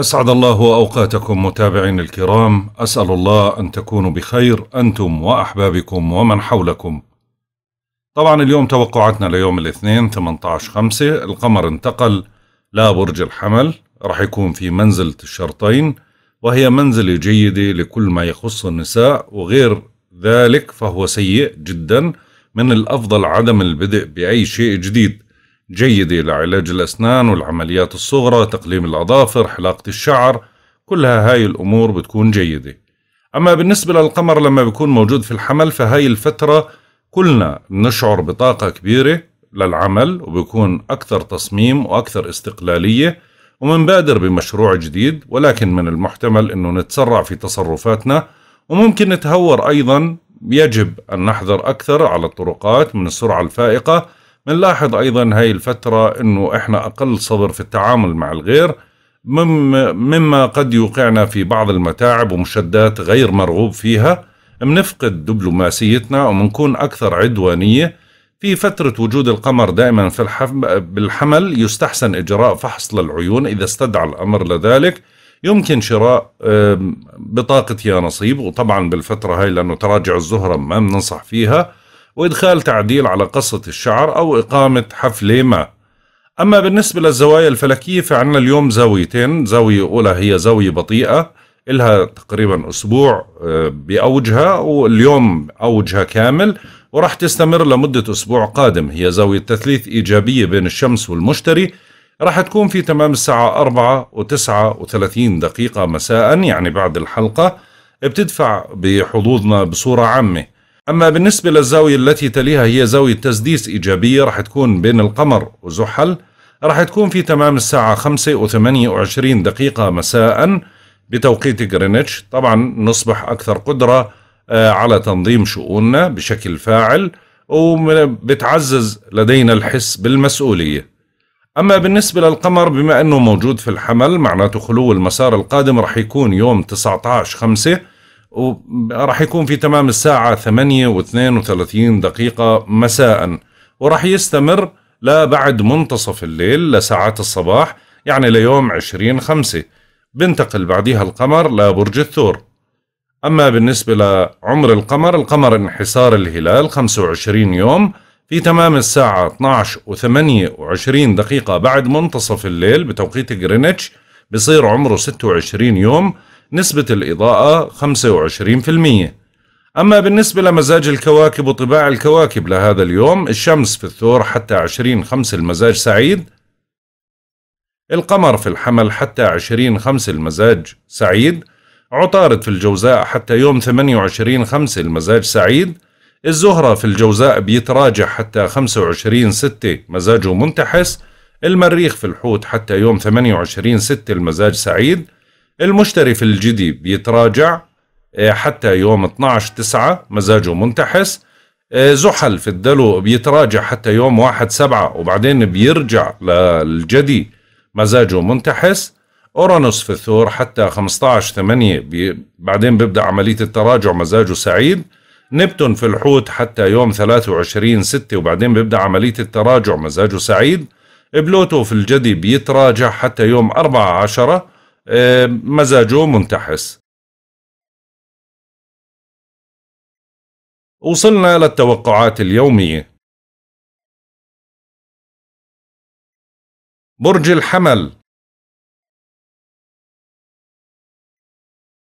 أسعد الله أوقاتكم متابعين الكرام أسأل الله أن تكونوا بخير أنتم وأحبابكم ومن حولكم طبعا اليوم توقعاتنا ليوم الاثنين 18 خمسة القمر انتقل لا برج الحمل رح يكون في منزلة الشرطين وهي منزلة جيدة لكل ما يخص النساء وغير ذلك فهو سيء جدا من الأفضل عدم البدء بأي شيء جديد جيدة لعلاج الأسنان والعمليات الصغرى تقليم الأظافر حلاقة الشعر كلها هاي الأمور بتكون جيدة أما بالنسبة للقمر لما بيكون موجود في الحمل فهاي الفترة كلنا بنشعر بطاقة كبيرة للعمل وبيكون أكثر تصميم وأكثر استقلالية ومنبادر بمشروع جديد ولكن من المحتمل أنه نتسرع في تصرفاتنا وممكن نتهور أيضا يجب أن نحذر أكثر على الطرقات من السرعة الفائقة بنلاحظ أيضا هاي الفترة أنه إحنا أقل صبر في التعامل مع الغير مما قد يوقعنا في بعض المتاعب ومشدات غير مرغوب فيها بنفقد دبلوماسيتنا وبنكون أكثر عدوانية في فترة وجود القمر دائما في الحمل بالحمل يستحسن إجراء فحص للعيون إذا استدعى الأمر لذلك يمكن شراء بطاقة يا نصيب وطبعا بالفترة هاي لأنه تراجع الزهرة ما بننصح فيها وإدخال تعديل على قصة الشعر أو إقامة حفلة ما أما بالنسبة للزوايا الفلكية فعنا اليوم زاويتين زاوية أولى هي زاوية بطيئة إلها تقريبا أسبوع آه، بأوجها واليوم أوجها كامل وراح تستمر لمدة أسبوع قادم هي زاوية تثليث إيجابية بين الشمس والمشتري راح تكون في تمام الساعة 4 و39 دقيقة مساء يعني بعد الحلقة بتدفع بحظوظنا بصورة عامة أما بالنسبة للزاوية التي تليها هي زاوية تسديس إيجابية راح تكون بين القمر وزحل راح تكون في تمام الساعة 5 و 28 دقيقة مساء بتوقيت غرينتش طبعا نصبح أكثر قدرة آه، على تنظيم شؤوننا بشكل فاعل وبتعزز لدينا الحس بالمسؤولية أما بالنسبة للقمر بما أنه موجود في الحمل معناته خلو المسار القادم رح يكون يوم 19 5 وراح يكون في تمام الساعة 8 و32 دقيقة مساء وراح يستمر لا بعد منتصف الليل لساعات الصباح يعني ليوم 20 خمسة بنتقل بعديها القمر لبرج الثور أما بالنسبة لعمر القمر القمر انحسار الهلال 25 يوم في تمام الساعة 12 و 28 دقيقة بعد منتصف الليل بتوقيت جرينتش بصير عمره 26 يوم نسبة الإضاءة 25% أما بالنسبة لمزاج الكواكب وطباع الكواكب لهذا اليوم الشمس في الثور حتى 20 خمس المزاج سعيد القمر في الحمل حتى 20 خمس المزاج سعيد عطارد في الجوزاء حتى يوم 28 خمسة المزاج سعيد الزهرة في الجوزاء بيتراجع حتى 25 ستة مزاجه منتحس المريخ في الحوت حتى يوم 28 ستة المزاج سعيد المشتري في الجدي بيتراجع آه، حتى يوم 12 9 مزاجه منتحس آه، زحل في الدلو بيتراجع حتى يوم 1 7 وبعدين بيرجع للجدي مزاجه منتحس اورانوس في الثور حتى 15 8 بي بعدين بيبدا عمليه التراجع مزاجه سعيد نبتون في الحوت حتى يوم 23 6 وبعدين بيبدا عمليه التراجع مزاجه سعيد بلوتو في الجدي بيتراجع حتى يوم 14 10 آه، مزاجه منتحس وصلنا للتوقعات اليومية برج الحمل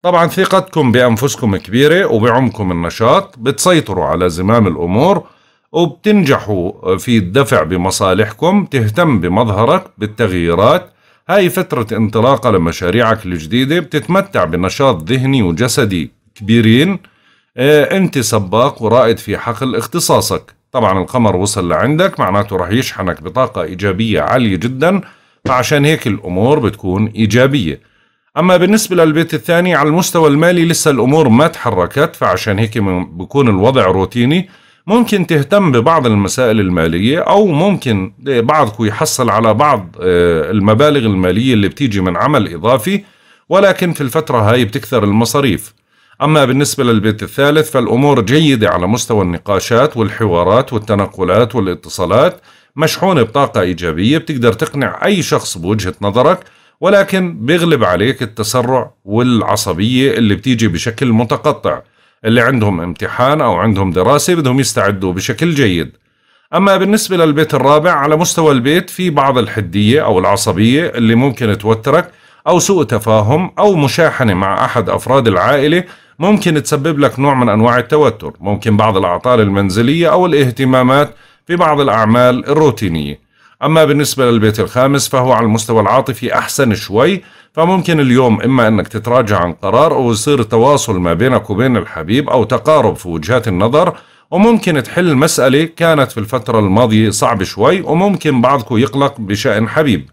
طبعا ثقتكم بأنفسكم كبيرة وبعمكم النشاط بتسيطروا على زمام الأمور وبتنجحوا في الدفع بمصالحكم تهتم بمظهرك بالتغييرات هاي فترة انطلاقة لمشاريعك الجديدة بتتمتع بنشاط ذهني وجسدي كبيرين اه انت سباق ورائد في حقل اختصاصك طبعا القمر وصل لعندك معناته رح يشحنك بطاقة إيجابية عالية جدا فعشان هيك الأمور بتكون إيجابية أما بالنسبة للبيت الثاني على المستوى المالي لسه الأمور ما تحركت فعشان هيك بكون الوضع روتيني ممكن تهتم ببعض المسائل المالية أو ممكن بعضكم يحصل على بعض آه، المبالغ المالية اللي بتيجي من عمل إضافي ولكن في الفترة هاي بتكثر المصاريف أما بالنسبة للبيت الثالث فالأمور جيدة على مستوى النقاشات والحوارات والتنقلات والاتصالات مشحونة بطاقة إيجابية بتقدر تقنع أي شخص بوجهة نظرك ولكن بيغلب عليك التسرع والعصبية اللي بتيجي بشكل متقطع اللي عندهم امتحان أو عندهم دراسة بدهم يستعدوا بشكل جيد أما بالنسبة للبيت الرابع على مستوى البيت في بعض الحدية أو العصبية اللي ممكن توترك أو سوء تفاهم أو مشاحنة مع أحد أفراد العائلة ممكن تسبب لك نوع من أنواع التوتر ممكن بعض الأعطال المنزلية أو الاهتمامات في بعض الأعمال الروتينية أما بالنسبة للبيت الخامس فهو على المستوى العاطفي أحسن شوي فممكن اليوم إما أنك تتراجع عن قرار أو يصير تواصل ما بينك وبين الحبيب أو تقارب في وجهات النظر وممكن تحل مسألة كانت في الفترة الماضية صعبة شوي وممكن بعضكم يقلق بشأن حبيب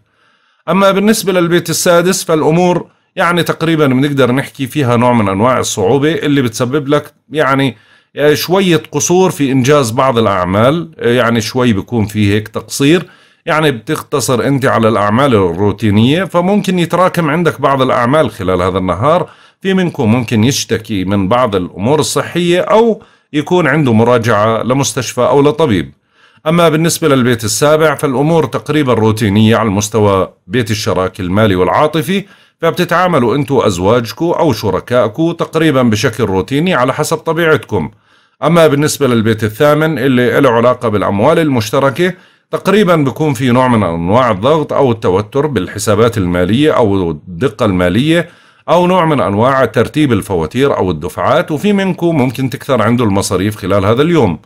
أما بالنسبة للبيت السادس فالأمور يعني تقريبا بنقدر نحكي فيها نوع من أنواع الصعوبة اللي بتسبب لك يعني آه، شوية قصور في إنجاز بعض الأعمال آه، يعني شوي بيكون في هيك تقصير يعني بتختصر أنت على الأعمال الروتينية فممكن يتراكم عندك بعض الأعمال خلال هذا النهار في منكم ممكن يشتكي من بعض الأمور الصحية أو يكون عنده مراجعة لمستشفى أو لطبيب أما بالنسبة للبيت السابع فالأمور تقريبا روتينية على مستوى بيت الشراك المالي والعاطفي فبتتعاملوا أنتوا أزواجكم أو شركائكم تقريبا بشكل روتيني على حسب طبيعتكم أما بالنسبة للبيت الثامن اللي له علاقة بالأموال المشتركة تقريبا بيكون في نوع من انواع الضغط او التوتر بالحسابات الماليه او الدقه الماليه او نوع من انواع ترتيب الفواتير او الدفعات وفي منكم ممكن تكثر عنده المصاريف خلال هذا اليوم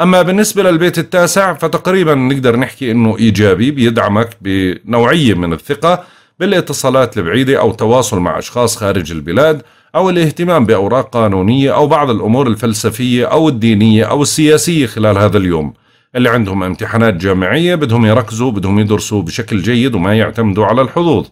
اما بالنسبه للبيت التاسع فتقريبا نقدر نحكي انه ايجابي بيدعمك بنوعيه من الثقه بالاتصالات البعيده او التواصل مع اشخاص خارج البلاد او الاهتمام باوراق قانونيه او بعض الامور الفلسفيه او الدينيه او السياسيه خلال هذا اليوم اللي عندهم امتحانات جامعية بدهم يركزوا بدهم يدرسوا بشكل جيد وما يعتمدوا على الحظوظ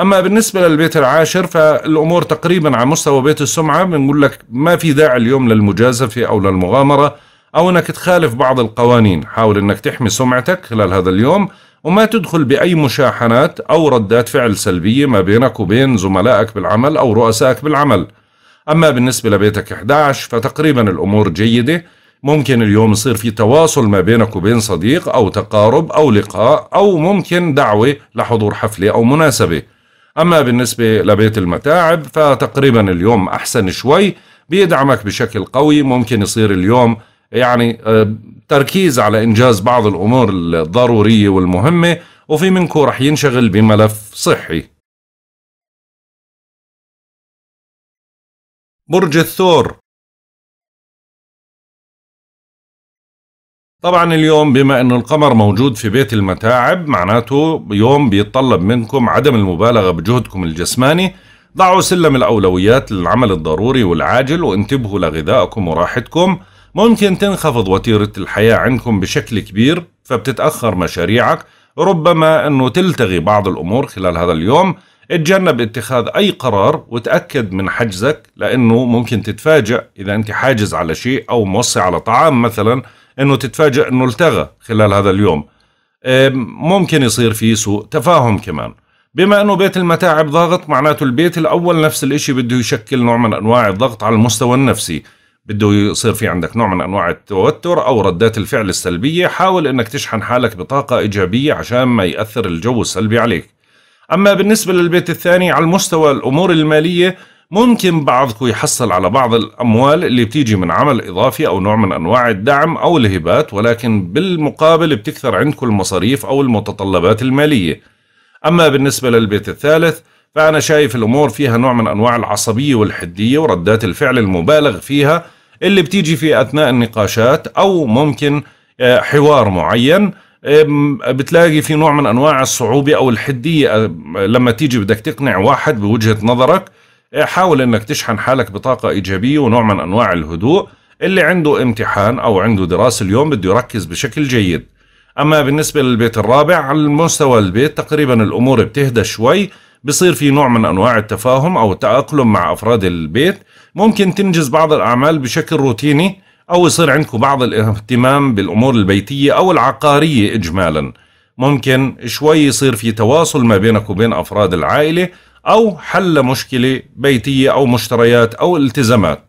أما بالنسبة للبيت العاشر فالأمور تقريبا على مستوى بيت السمعة بنقول لك ما في داعي اليوم للمجازفة أو للمغامرة أو أنك تخالف بعض القوانين حاول أنك تحمي سمعتك خلال هذا اليوم وما تدخل بأي مشاحنات أو ردات فعل سلبية ما بينك وبين زملائك بالعمل أو رؤسائك بالعمل أما بالنسبة لبيتك 11 فتقريبا الأمور جيدة ممكن اليوم يصير في تواصل ما بينك وبين صديق أو تقارب أو لقاء أو ممكن دعوة لحضور حفلة أو مناسبة أما بالنسبة لبيت المتاعب فتقريبا اليوم أحسن شوي بيدعمك بشكل قوي ممكن يصير اليوم يعني آه، تركيز على إنجاز بعض الأمور الضرورية والمهمة وفي منكم رح ينشغل بملف صحي برج الثور طبعا اليوم بما انه القمر موجود في بيت المتاعب معناته يوم بيتطلب منكم عدم المبالغه بجهدكم الجسماني ضعوا سلم الاولويات للعمل الضروري والعاجل وانتبهوا لغذائكم وراحتكم ممكن تنخفض وتيره الحياه عندكم بشكل كبير فبتتاخر مشاريعك ربما انه تلتغي بعض الامور خلال هذا اليوم اتجنب اتخاذ اي قرار وتاكد من حجزك لانه ممكن تتفاجئ اذا انت حاجز على شيء او موصي على طعام مثلا انه تتفاجئ انه التغى خلال هذا اليوم ممكن يصير في سوء تفاهم كمان بما انه بيت المتاعب ضاغط معناته البيت الاول نفس الاشي بده يشكل نوع من انواع الضغط على المستوى النفسي بده يصير في عندك نوع من انواع التوتر او ردات الفعل السلبيه حاول انك تشحن حالك بطاقه ايجابيه عشان ما ياثر الجو السلبي عليك اما بالنسبه للبيت الثاني على المستوى الامور الماليه ممكن بعضكم يحصل على بعض الأموال اللي بتيجي من عمل إضافي أو نوع من أنواع الدعم أو الهبات ولكن بالمقابل بتكثر عندكم المصاريف أو المتطلبات المالية أما بالنسبة للبيت الثالث فأنا شايف الأمور فيها نوع من أنواع العصبية والحدية وردات الفعل المبالغ فيها اللي بتيجي في أثناء النقاشات أو ممكن آه، حوار معين بتلاقي في نوع من أنواع الصعوبة أو الحدية لما تيجي بدك تقنع واحد بوجهة نظرك إيه، حاول انك تشحن حالك بطاقه ايجابيه ونوع من انواع الهدوء اللي عنده امتحان او عنده دراسه اليوم بده يركز بشكل جيد اما بالنسبه للبيت الرابع على مستوى البيت تقريبا الامور بتهدى شوي بصير في نوع من انواع التفاهم او التاقلم مع افراد البيت ممكن تنجز بعض الاعمال بشكل روتيني او يصير عندكم بعض الاهتمام بالامور البيتيه او العقاريه اجمالا ممكن شوي يصير في تواصل ما بينك وبين افراد العائله أو حل مشكلة بيتية أو مشتريات أو التزامات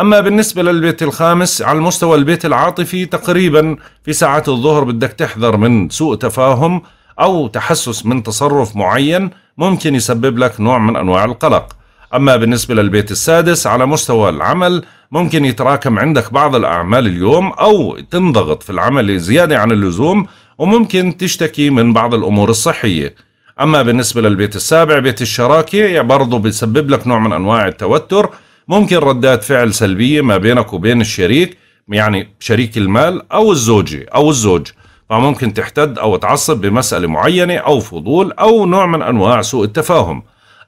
أما بالنسبة للبيت الخامس على المستوى البيت العاطفي تقريبا في ساعات الظهر بدك تحذر من سوء تفاهم أو تحسس من تصرف معين ممكن يسبب لك نوع من أنواع القلق أما بالنسبة للبيت السادس على مستوى العمل ممكن يتراكم عندك بعض الأعمال اليوم أو تنضغط في العمل زيادة عن اللزوم وممكن تشتكي من بعض الأمور الصحية أما بالنسبة للبيت السابع بيت الشراكة يعني برضه بيسبب لك نوع من أنواع التوتر ممكن ردات فعل سلبية ما بينك وبين الشريك يعني شريك المال أو الزوجة أو الزوج فممكن تحتد أو تعصب بمسألة معينة أو فضول أو نوع من أنواع سوء التفاهم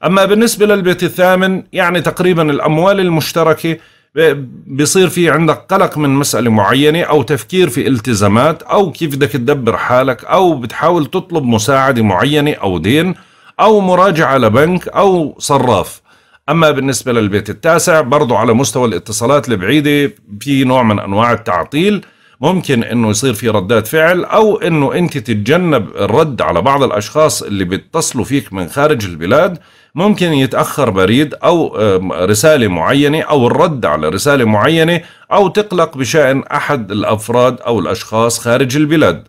أما بالنسبة للبيت الثامن يعني تقريبا الأموال المشتركة بيصير في عندك قلق من مسألة معينة أو تفكير في التزامات أو كيف بدك تدبر حالك أو بتحاول تطلب مساعدة معينة أو دين أو مراجعة لبنك أو صراف أما بالنسبة للبيت التاسع برضو على مستوى الاتصالات البعيدة في نوع من أنواع التعطيل ممكن انه يصير في ردات فعل او انه انت تتجنب الرد على بعض الاشخاص اللي بيتصلوا فيك من خارج البلاد ممكن يتاخر بريد او رساله معينه او الرد على رساله معينه او تقلق بشان احد الافراد او الاشخاص خارج البلاد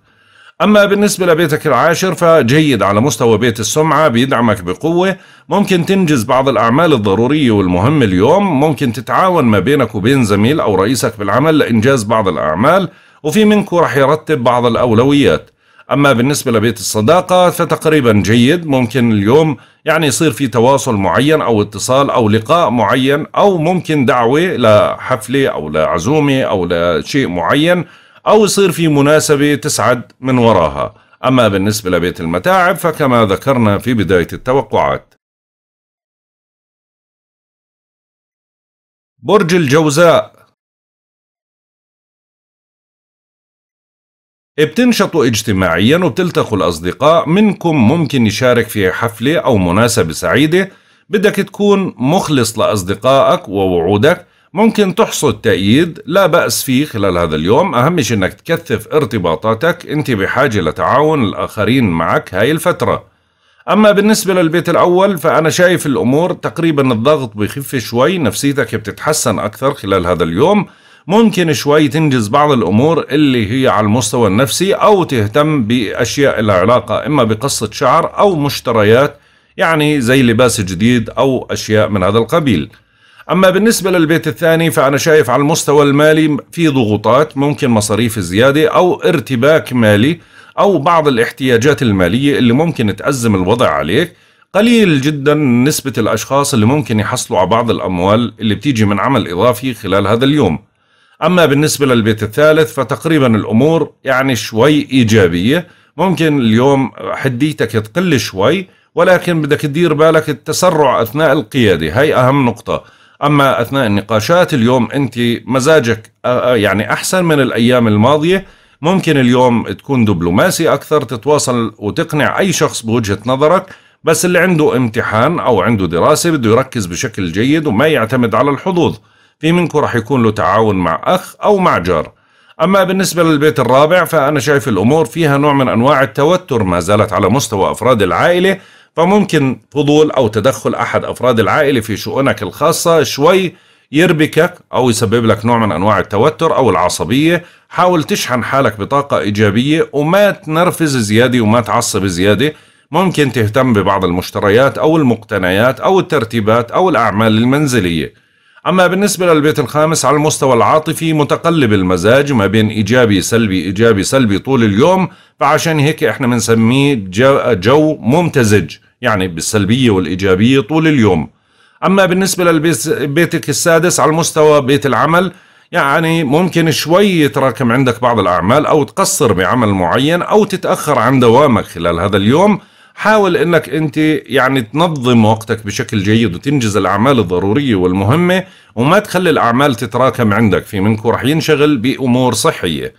أما بالنسبة لبيتك العاشر فجيد على مستوى بيت السمعة بيدعمك بقوة ممكن تنجز بعض الأعمال الضرورية والمهمة اليوم ممكن تتعاون ما بينك وبين زميل أو رئيسك بالعمل لإنجاز بعض الأعمال وفي منكم رح يرتب بعض الأولويات أما بالنسبة لبيت الصداقة فتقريبا جيد ممكن اليوم يعني يصير في تواصل معين أو اتصال أو لقاء معين أو ممكن دعوة لحفلة أو لعزومة أو لشيء معين أو يصير في مناسبة تسعد من وراها أما بالنسبة لبيت المتاعب فكما ذكرنا في بداية التوقعات برج الجوزاء بتنشطوا اجتماعيا وبتلتقوا الأصدقاء منكم ممكن يشارك في حفلة أو مناسبة سعيدة بدك تكون مخلص لأصدقائك ووعودك ممكن تحصد تأييد لا بأس فيه خلال هذا اليوم أهم شيء أنك تكثف ارتباطاتك أنت بحاجة لتعاون الآخرين معك هاي الفترة أما بالنسبة للبيت الأول فأنا شايف الأمور تقريبا الضغط بخف شوي نفسيتك بتتحسن أكثر خلال هذا اليوم ممكن شوي تنجز بعض الأمور اللي هي على المستوى النفسي أو تهتم بأشياء العلاقة علاقة إما بقصة شعر أو مشتريات يعني زي لباس جديد أو أشياء من هذا القبيل أما بالنسبة للبيت الثاني فأنا شايف على المستوى المالي في ضغوطات ممكن مصاريف زيادة أو ارتباك مالي أو بعض الاحتياجات المالية اللي ممكن تأزم الوضع عليك قليل جدا نسبة الأشخاص اللي ممكن يحصلوا على بعض الأموال اللي بتيجي من عمل إضافي خلال هذا اليوم أما بالنسبة للبيت الثالث فتقريبا الأمور يعني شوي إيجابية ممكن اليوم حديتك تقل شوي ولكن بدك تدير بالك التسرع أثناء القيادة هاي أهم نقطة أما أثناء النقاشات اليوم أنت مزاجك آه، آه، يعني أحسن من الأيام الماضية ممكن اليوم تكون دبلوماسي أكثر تتواصل وتقنع أي شخص بوجهة نظرك بس اللي عنده امتحان أو عنده دراسة بده يركز بشكل جيد وما يعتمد على الحظوظ في منكم راح يكون له تعاون مع أخ أو مع جار أما بالنسبة للبيت الرابع فأنا شايف الأمور فيها نوع من أنواع التوتر ما زالت على مستوى أفراد العائلة فممكن فضول أو تدخل أحد أفراد العائلة في شؤونك الخاصة شوي يربكك أو يسبب لك نوع من أنواع التوتر أو العصبية حاول تشحن حالك بطاقة إيجابية وما تنرفز زيادة وما تعصب زيادة ممكن تهتم ببعض المشتريات أو المقتنيات أو الترتيبات أو الأعمال المنزلية أما بالنسبة للبيت الخامس على المستوى العاطفي متقلب المزاج ما بين إيجابي سلبي إيجابي سلبي طول اليوم فعشان هيك إحنا بنسميه جو, ممتزج يعني بالسلبية والإيجابية طول اليوم أما بالنسبة لبيتك السادس على مستوى بيت العمل يعني ممكن شوي يتراكم عندك بعض الأعمال أو تقصر بعمل معين أو تتأخر عن دوامك خلال هذا اليوم حاول انك انت يعني تنظم وقتك بشكل جيد وتنجز الاعمال الضروريه والمهمه وما تخلي الاعمال تتراكم عندك في منكم رح ينشغل بامور صحيه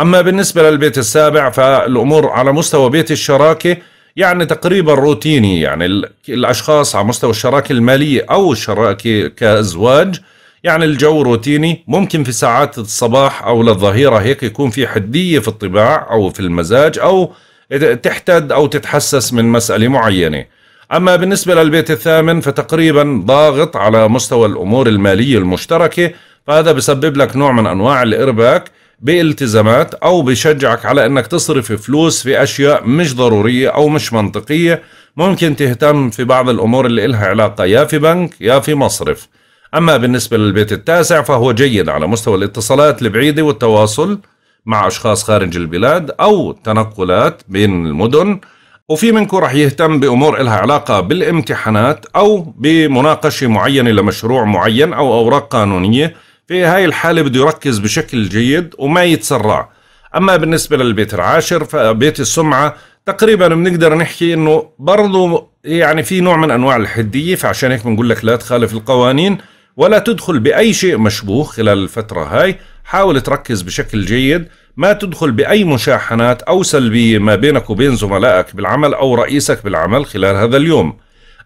اما بالنسبه للبيت السابع فالامور على مستوى بيت الشراكه يعني تقريبا روتيني يعني الاشخاص على مستوى الشراكه الماليه او الشراكه كازواج يعني الجو روتيني ممكن في ساعات الصباح او للظهيره هيك يكون في حديه في الطباع او في المزاج او تحتد او تتحسس من مساله معينه اما بالنسبه للبيت الثامن فتقريبا ضاغط على مستوى الامور الماليه المشتركه فهذا بسبب لك نوع من انواع الارباك بالتزامات او بشجعك على انك تصرف فلوس في اشياء مش ضروريه او مش منطقيه ممكن تهتم في بعض الامور اللي إلها علاقه يا في بنك يا في مصرف اما بالنسبه للبيت التاسع فهو جيد على مستوى الاتصالات البعيده والتواصل مع اشخاص خارج البلاد او التنقلات بين المدن وفي منكم رح يهتم بأمور إلها علاقة بالامتحانات أو بمناقشة معينة لمشروع معين أو أوراق قانونية في هاي الحالة بده يركز بشكل جيد وما يتسرع أما بالنسبة للبيت العاشر فبيت السمعة تقريبا بنقدر نحكي انه برضه يعني في نوع من انواع الحديه فعشان هيك بنقول لك لا تخالف القوانين ولا تدخل باي شيء مشبوه خلال الفتره هاي حاول تركز بشكل جيد ما تدخل باي مشاحنات او سلبيه ما بينك وبين زملائك بالعمل او رئيسك بالعمل خلال هذا اليوم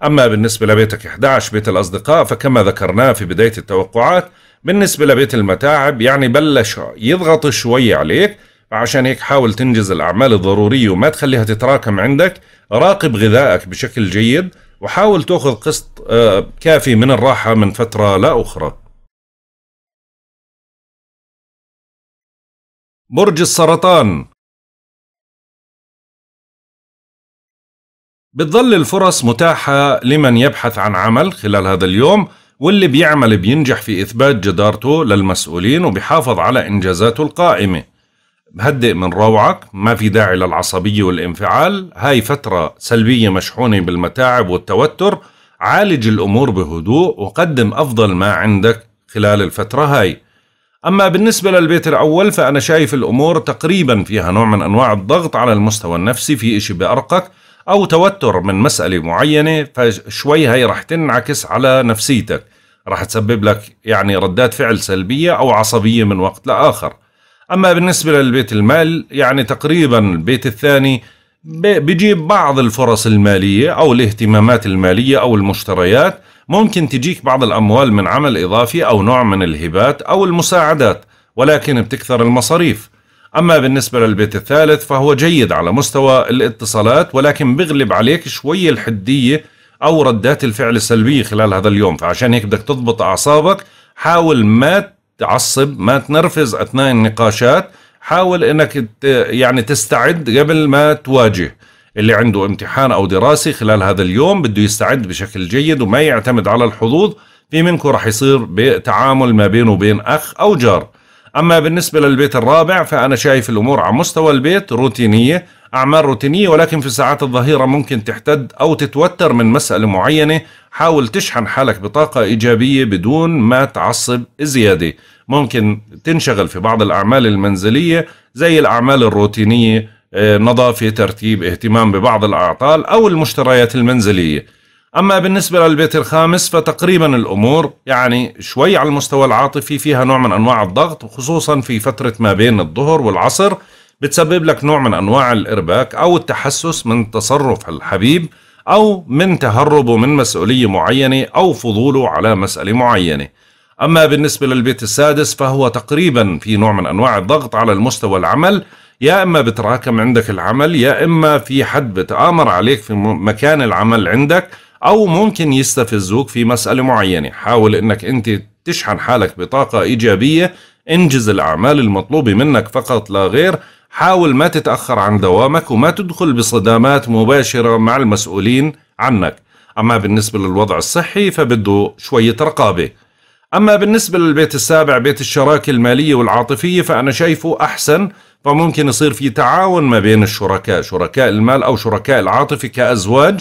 اما بالنسبه لبيتك 11 بيت الاصدقاء فكما ذكرناه في بدايه التوقعات بالنسبة لبيت المتاعب يعني بلش يضغط شوي عليك عشان هيك حاول تنجز الأعمال الضرورية وما تخليها تتراكم عندك راقب غذائك بشكل جيد وحاول تأخذ قسط آه، كافي من الراحة من فترة لأخرى برج السرطان بتظل الفرص متاحة لمن يبحث عن عمل خلال هذا اليوم واللي بيعمل بينجح في إثبات جدارته للمسؤولين وبيحافظ على إنجازاته القائمة هدئ من روعك ما في داعي للعصبية والانفعال هاي فترة سلبية مشحونة بالمتاعب والتوتر عالج الأمور بهدوء وقدم أفضل ما عندك خلال الفترة هاي أما بالنسبة للبيت الأول فأنا شايف الأمور تقريبا فيها نوع من أنواع الضغط على المستوى النفسي في إشي بأرقك أو توتر من مسألة معينة فشوي هاي رح تنعكس على نفسيتك راح تسبب لك يعني ردات فعل سلبية أو عصبية من وقت لآخر أما بالنسبة للبيت المال يعني تقريبا البيت الثاني بجيب بعض الفرص المالية أو الاهتمامات المالية أو المشتريات ممكن تجيك بعض الأموال من عمل إضافي أو نوع من الهبات أو المساعدات ولكن بتكثر المصاريف أما بالنسبة للبيت الثالث فهو جيد على مستوى الاتصالات ولكن بغلب عليك شوية الحدية او ردات الفعل السلبيه خلال هذا اليوم فعشان هيك بدك تضبط اعصابك حاول ما تعصب ما تنرفز اثناء النقاشات حاول انك يعني تستعد قبل ما تواجه اللي عنده امتحان او دراسه خلال هذا اليوم بده يستعد بشكل جيد وما يعتمد على الحظوظ في منكم رح يصير بتعامل ما بينه وبين اخ او جار أما بالنسبة للبيت الرابع فأنا شايف الأمور على مستوى البيت روتينية أعمال روتينية ولكن في ساعات الظهيرة ممكن تحتد أو تتوتر من مسألة معينة حاول تشحن حالك بطاقة إيجابية بدون ما تعصب زيادة ممكن تنشغل في بعض الأعمال المنزلية زي الأعمال الروتينية آه، نظافة ترتيب اهتمام ببعض الأعطال أو المشتريات المنزلية أما بالنسبة للبيت الخامس فتقريبا الأمور يعني شوي على المستوى العاطفي فيها نوع من أنواع الضغط وخصوصا في فترة ما بين الظهر والعصر بتسبب لك نوع من أنواع الإرباك أو التحسس من تصرف الحبيب أو من تهربه من مسؤولية معينة أو فضوله على مسألة معينة أما بالنسبة للبيت السادس فهو تقريبا في نوع من أنواع الضغط على المستوى العمل يا إما بتراكم عندك العمل يا إما في حد بتآمر عليك في مكان العمل عندك او ممكن يستفزوك في مساله معينه حاول انك انت تشحن حالك بطاقه ايجابيه انجز الاعمال المطلوبه منك فقط لا غير حاول ما تتاخر عن دوامك وما تدخل بصدامات مباشره مع المسؤولين عنك اما بالنسبه للوضع الصحي فبده شويه رقابه اما بالنسبه للبيت السابع بيت الشراكه الماليه والعاطفيه فانا شايفه احسن فممكن يصير في تعاون ما بين الشركاء شركاء المال او شركاء العاطفه كازواج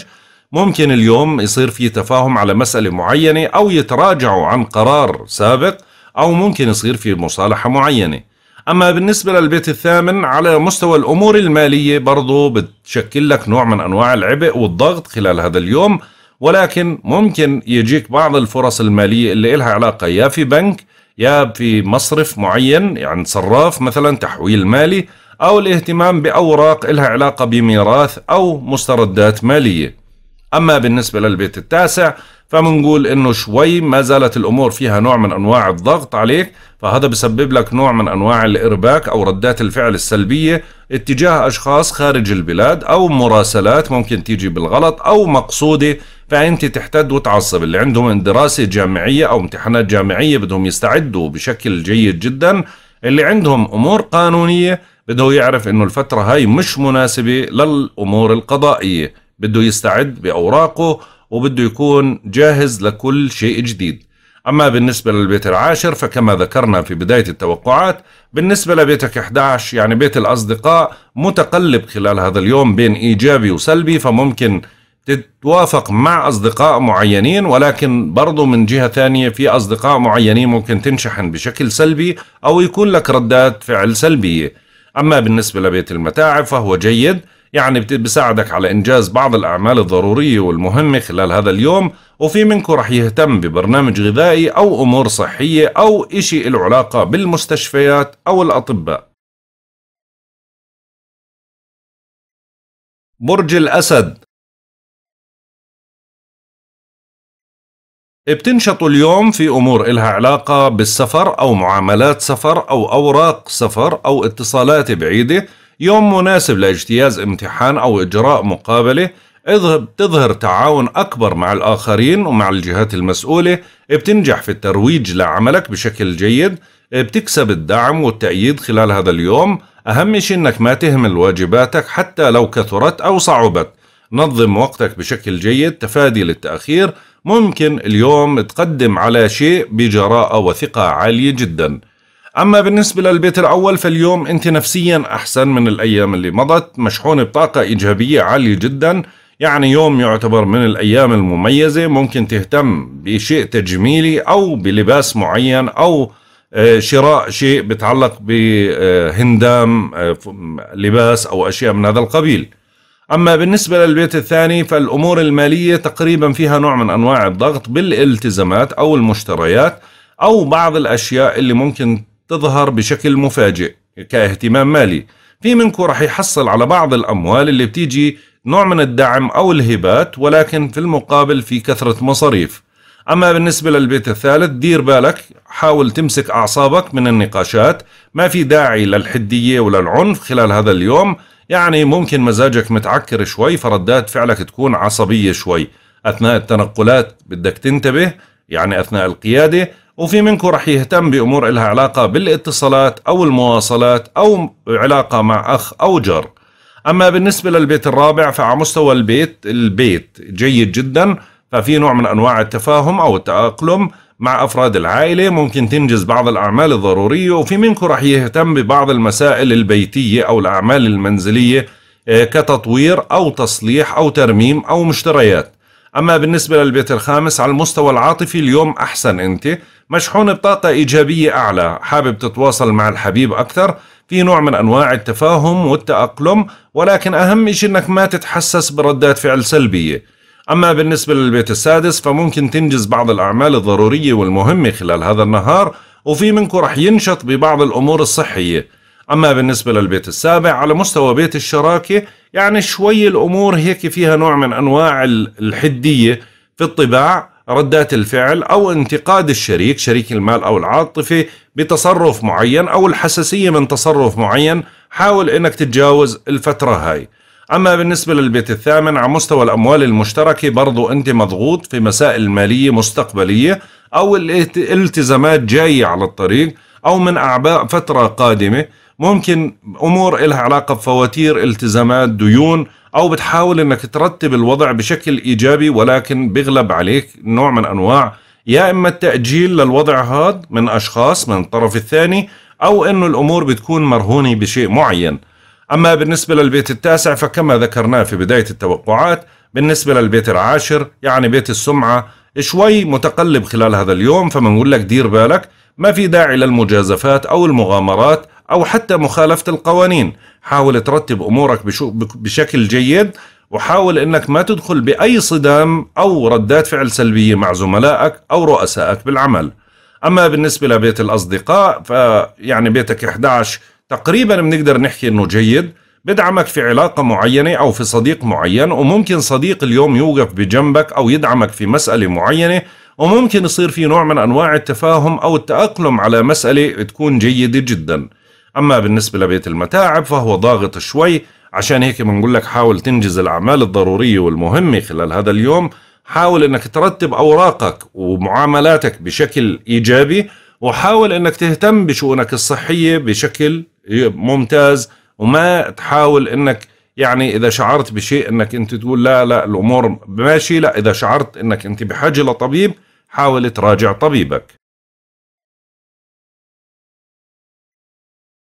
ممكن اليوم يصير في تفاهم على مسألة معينة أو يتراجعوا عن قرار سابق أو ممكن يصير في مصالحة معينة أما بالنسبة للبيت الثامن على مستوى الأمور المالية برضو بتشكل لك نوع من أنواع العبء والضغط خلال هذا اليوم ولكن ممكن يجيك بعض الفرص المالية اللي إلها علاقة يا في بنك يا في مصرف معين يعني صراف مثلا تحويل مالي أو الاهتمام بأوراق إلها علاقة بميراث أو مستردات مالية أما بالنسبة للبيت التاسع فبنقول انه شوي ما زالت الامور فيها نوع من انواع الضغط عليك فهذا بسبب لك نوع من انواع الارباك او ردات الفعل السلبيه اتجاه اشخاص خارج البلاد او مراسلات ممكن تيجي بالغلط او مقصوده فانت تحتد وتعصب اللي عندهم دراسه جامعيه او امتحانات جامعيه بدهم يستعدوا بشكل جيد جدا اللي عندهم امور قانونيه بده يعرف انه الفتره هاي مش مناسبه للامور القضائيه بده يستعد بأوراقه وبده يكون جاهز لكل شيء جديد أما بالنسبة للبيت العاشر فكما ذكرنا في بداية التوقعات بالنسبة لبيتك 11 يعني بيت الأصدقاء متقلب خلال هذا اليوم بين إيجابي وسلبي فممكن تتوافق مع أصدقاء معينين ولكن برضو من جهة ثانية في أصدقاء معينين ممكن تنشحن بشكل سلبي أو يكون لك ردات فعل سلبية أما بالنسبة لبيت المتاعب فهو جيد يعني بساعدك على إنجاز بعض الأعمال الضرورية والمهمة خلال هذا اليوم وفي منكم رح يهتم ببرنامج غذائي أو أمور صحية أو إشي له علاقة بالمستشفيات أو الأطباء برج الأسد بتنشطوا اليوم في أمور إلها علاقة بالسفر أو معاملات سفر أو أوراق سفر أو اتصالات بعيدة يوم مناسب لاجتياز امتحان أو إجراء مقابلة بتظهر تعاون أكبر مع الآخرين ومع الجهات المسؤولة بتنجح في الترويج لعملك بشكل جيد بتكسب الدعم والتأييد خلال هذا اليوم أهم شيء أنك ما تهمل واجباتك حتى لو كثرت أو صعبت نظم وقتك بشكل جيد تفادي للتأخير ممكن اليوم تقدم على شيء بجراءة وثقة عالية جداً أما بالنسبة للبيت الأول فاليوم أنت نفسيا أحسن من الأيام اللي مضت مشحونة بطاقة إيجابية عالية جدا يعني يوم يعتبر من الأيام المميزة ممكن تهتم بشيء تجميلي أو بلباس معين أو آه، شراء شيء بتعلق بهندام آه، آه، لباس أو أشياء من هذا القبيل أما بالنسبة للبيت الثاني فالأمور المالية تقريبا فيها نوع من أنواع الضغط بالالتزامات أو المشتريات أو بعض الأشياء اللي ممكن تظهر بشكل مفاجئ كاهتمام مالي في منكم رح يحصل على بعض الأموال اللي بتيجي نوع من الدعم أو الهبات ولكن في المقابل في كثرة مصاريف أما بالنسبة للبيت الثالث دير بالك حاول تمسك أعصابك من النقاشات ما في داعي للحدية وللعنف خلال هذا اليوم يعني ممكن مزاجك متعكر شوي فردات فعلك تكون عصبية شوي أثناء التنقلات بدك تنتبه يعني أثناء القيادة وفي منكم رح يهتم بأمور إلها علاقة بالاتصالات أو المواصلات أو علاقة مع أخ أو جار أما بالنسبة للبيت الرابع فعلى مستوى البيت البيت جيد جدا ففي نوع من أنواع التفاهم أو التأقلم مع أفراد العائلة ممكن تنجز بعض الأعمال الضرورية وفي منكم رح يهتم ببعض المسائل البيتية أو الأعمال المنزلية آه، كتطوير أو تصليح أو ترميم أو مشتريات أما بالنسبة للبيت الخامس على المستوى العاطفي اليوم أحسن أنت مشحون بطاقة إيجابية أعلى حابب تتواصل مع الحبيب أكثر في نوع من أنواع التفاهم والتأقلم ولكن أهم شيء أنك ما تتحسس بردات فعل سلبية أما بالنسبة للبيت السادس فممكن تنجز بعض الأعمال الضرورية والمهمة خلال هذا النهار وفي منكم رح ينشط ببعض الأمور الصحية أما بالنسبة للبيت السابع على مستوى بيت الشراكة يعني شوي الأمور هيك فيها نوع من أنواع الحدية في الطباع ردات الفعل أو انتقاد الشريك شريك المال أو العاطفة بتصرف معين أو الحساسية من تصرف معين حاول أنك تتجاوز الفترة هاي أما بالنسبة للبيت الثامن على مستوى الأموال المشتركة برضو أنت مضغوط في مسائل مالية مستقبلية أو الالتزامات جاية على الطريق أو من أعباء فترة قادمة ممكن أمور إلها علاقة بفواتير التزامات ديون او بتحاول انك ترتب الوضع بشكل ايجابي ولكن بيغلب عليك نوع من انواع يا اما التاجيل للوضع هذا من اشخاص من الطرف الثاني او انه الامور بتكون مرهونه بشيء معين اما بالنسبه للبيت التاسع فكما ذكرناه في بدايه التوقعات بالنسبه للبيت العاشر يعني بيت السمعه شوي متقلب خلال هذا اليوم فبنقول لك دير بالك ما في داعي للمجازفات او المغامرات أو حتى مخالفة القوانين حاول ترتب أمورك بشكل جيد وحاول أنك ما تدخل بأي صدام أو ردات فعل سلبية مع زملائك أو رؤسائك بالعمل أما بالنسبة لبيت الأصدقاء فيعني بيتك 11 تقريبا بنقدر نحكي أنه جيد بدعمك في علاقة معينة أو في صديق معين وممكن صديق اليوم يوقف بجنبك أو يدعمك في مسألة معينة وممكن يصير في نوع من أنواع التفاهم أو التأقلم على مسألة تكون جيدة جدا أما بالنسبة لبيت المتاعب فهو ضاغط شوي عشان هيك بنقول لك حاول تنجز الأعمال الضرورية والمهمة خلال هذا اليوم حاول أنك ترتب أوراقك ومعاملاتك بشكل إيجابي وحاول أنك تهتم بشؤونك الصحية بشكل ممتاز وما تحاول أنك يعني إذا شعرت بشيء أنك أنت تقول لا لا الأمور ماشي لا إذا شعرت أنك أنت بحاجة لطبيب حاول تراجع طبيبك